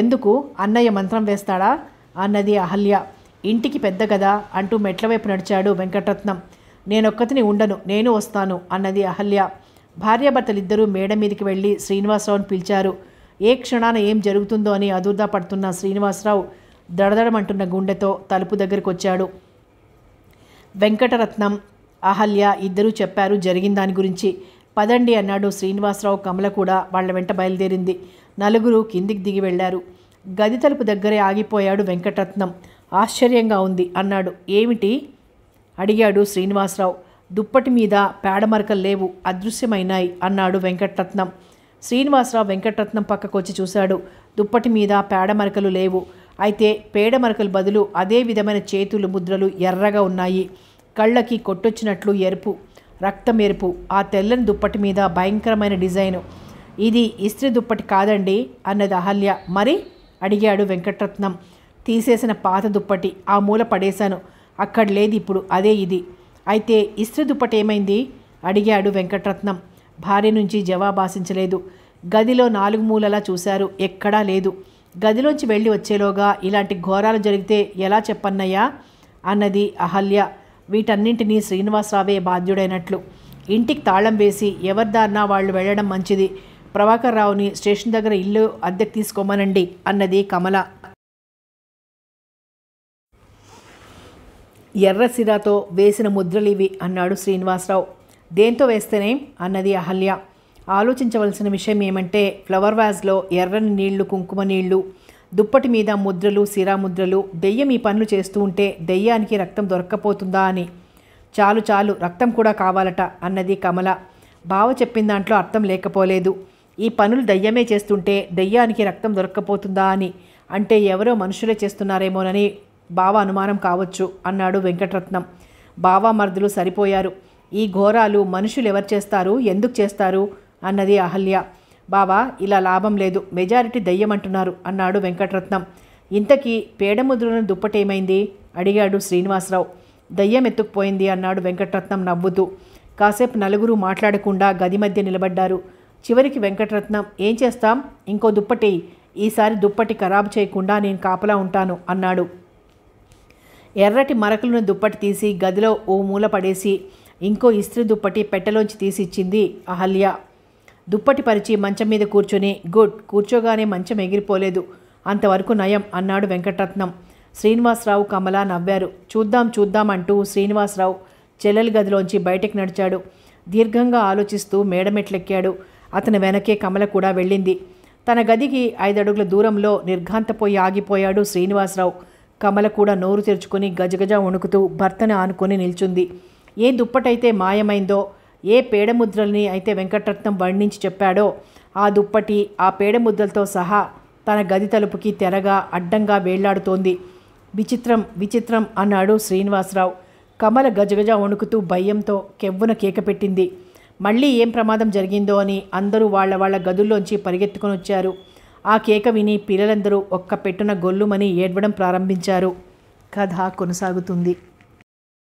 Speaker 1: ఎందుకు అన్నయ్య మంత్రం వేస్తాడా అన్నది అహల్య ఇంటికి పెద్ద కదా అంటూ మెట్లవైపు నడిచాడు వెంకటరత్నం నేనొక్కతిని ఉండను నేను వస్తాను అన్నది అహల్య భార్యాభర్తలిద్దరూ మేడ మీదకి వెళ్ళి శ్రీనివాసరావును పిలిచారు ఏ క్షణాన ఏం జరుగుతుందో అని అదుర్దా పడుతున్న శ్రీనివాసరావు దడదడమంటున్న గుండెతో తలుపు దగ్గరికి వచ్చాడు వెంకటరత్నం అహల్య ఇద్దరూ చెప్పారు జరిగిన దాని గురించి పదండి అన్నాడు శ్రీనివాసరావు కమల కూడా వాళ్ల వెంట బయలుదేరింది నలుగురు కిందికి దిగి వెళ్లారు గది తలుపు దగ్గరే ఆగిపోయాడు వెంకటరత్నం ఆశ్చర్యంగా ఉంది అన్నాడు ఏమిటి అడిగాడు శ్రీనివాసరావు దుప్పటి మీద పేడమరకలు లేవు అదృశ్యమైనాయి అన్నాడు వెంకటరత్నం శ్రీనివాసరావు వెంకటరత్నం పక్కకు వచ్చి చూశాడు దుప్పటి మీద పేడమరకలు లేవు అయితే పేడమరకలు బదులు అదే విధమైన చేతులు ముద్రలు ఎర్రగా ఉన్నాయి కళ్ళకి కొట్టొచ్చినట్లు ఎరుపు రక్తం ఎరుపు ఆ తెల్లని దుప్పటి మీద భయంకరమైన డిజైను ఇది ఇస్త్రీ దుప్పటి కాదండి అన్నది అహల్య మరి అడిగాడు వెంకటరత్నం తీసేసిన పాత దుప్పటి ఆ మూల పడేశాను అక్కడ లేదు ఇప్పుడు అదే ఇది అయితే ఇస్త్రీ దుప్పటి ఏమైంది అడిగాడు వెంకటరత్నం భార్య నుంచి జవాబాసించలేదు గదిలో నాలుగు మూలలా చూశారు ఎక్కడా లేదు గదిలోంచి వెళ్ళి వచ్చేలోగా ఇలాంటి ఘోరాలు జరిగితే ఎలా చెప్పన్నయ్యా అన్నది అహల్య వీటన్నింటినీ శ్రీనివాసరావే బాధ్యుడైనట్లు ఇంటికి తాళం వేసి ఎవరిదారినా వాళ్ళు వెళ్ళడం మంచిది ప్రభాకర్ రావుని స్టేషన్ దగ్గర ఇల్లు అద్దెకు తీసుకోమనండి అన్నది కమల ఎర్ర సిరాతో వేసిన ముద్రలివి అన్నాడు శ్రీనివాసరావు దేంతో వేస్తేనే అన్నది అహల్య ఆలోచించవలసిన విషయం ఏమంటే ఫ్లవర్ వ్యాజ్లో ఎర్రని నీళ్లు కుంకుమ నీళ్లు దుప్పటి మీద ముద్రలు సిరా ముద్రలు దెయ్యం ఈ పనులు చేస్తూ ఉంటే దెయ్యానికి రక్తం దొరక్కపోతుందా అని చాలు చాలు రక్తం కూడా కావాలట అన్నది కమల బావ చెప్పిన దాంట్లో అర్థం లేకపోలేదు ఈ పనులు దయ్యమే చేస్తుంటే దయ్యానికి రక్తం దొరక్కపోతుందా అని అంటే ఎవరో మనుషులే చేస్తున్నారేమోనని బావ అనుమానం కావచ్చు అన్నాడు వెంకటరత్నం బావా మర్దులు సరిపోయారు ఈ ఘోరాలు మనుషులు ఎవరు చేస్తారు ఎందుకు చేస్తారు అన్నది అహల్య బావా ఇలా లాభం లేదు మెజారిటీ దయ్యమంటున్నారు అన్నాడు వెంకటరత్నం ఇంతకీ పేడముద్రులను దుప్పటేమైంది అడిగాడు శ్రీనివాసరావు దయ్యం ఎత్తుకుపోయింది అన్నాడు వెంకటరత్నం నవ్వుతూ కాసేపు నలుగురు మాట్లాడకుండా గది మధ్య నిలబడ్డారు చివరికి వెంకటరత్నం ఏం చేస్తాం ఇంకో దుప్పటి ఈసారి దుప్పటి ఖరాబు చేయకుండా నేను కాపలా ఉంటాను అన్నాడు ఎర్రటి మరకలను దుప్పటి తీసి గదిలో ఓ మూల పడేసి ఇంకో ఇస్త్రీ దుప్పటి పెట్టలోంచి తీసిచ్చింది అహల్య దుప్పటి పరిచి మంచం మీద కూర్చొని గుడ్ కూర్చోగానే మంచం ఎగిరిపోలేదు అంతవరకు నయం అన్నాడు వెంకటరత్నం శ్రీనివాసరావు కమల నవ్వారు చూద్దాం చూద్దాం అంటూ శ్రీనివాసరావు చెల్లెలి గదిలోంచి బయటకు నడిచాడు దీర్ఘంగా ఆలోచిస్తూ మేడమెట్లెక్కాడు అతని వెనకే కమల కూడా వెళ్ళింది తన గదికి ఐదడుగుల దూరంలో నిర్ఘాంతపోయి ఆగిపోయాడు శ్రీనివాసరావు కమల కూడా నోరు తెరుచుకొని గజగజ వణుకుతూ భర్తను ఆనుకొని నిల్చుంది ఏ దుప్పటైతే మాయమైందో ఏ పేడముద్రల్ని అయితే వెంకటరత్నం వర్ణించి చెప్పాడో ఆ దుప్పటి ఆ పేడముద్రలతో సహా తన గది తలుపుకి తెరగా అడ్డంగా వేళ్లాడుతోంది విచిత్రం విచిత్రం అన్నాడు శ్రీనివాసరావు కమల గజగజ వణుకుతూ భయంతో కెవ్వున కేకపెట్టింది మళ్ళీ ఏం ప్రమాదం జరిగిందో అని అందరూ వాళ్ళ వాళ్ళ గదుల్లోంచి పరిగెత్తుకొని వచ్చారు ఆ కేక విని పిల్లలందరూ ఒక్క పెట్టున గొల్లుమని ఏడ్వడం ప్రారంభించారు కథ కొనసాగుతుంది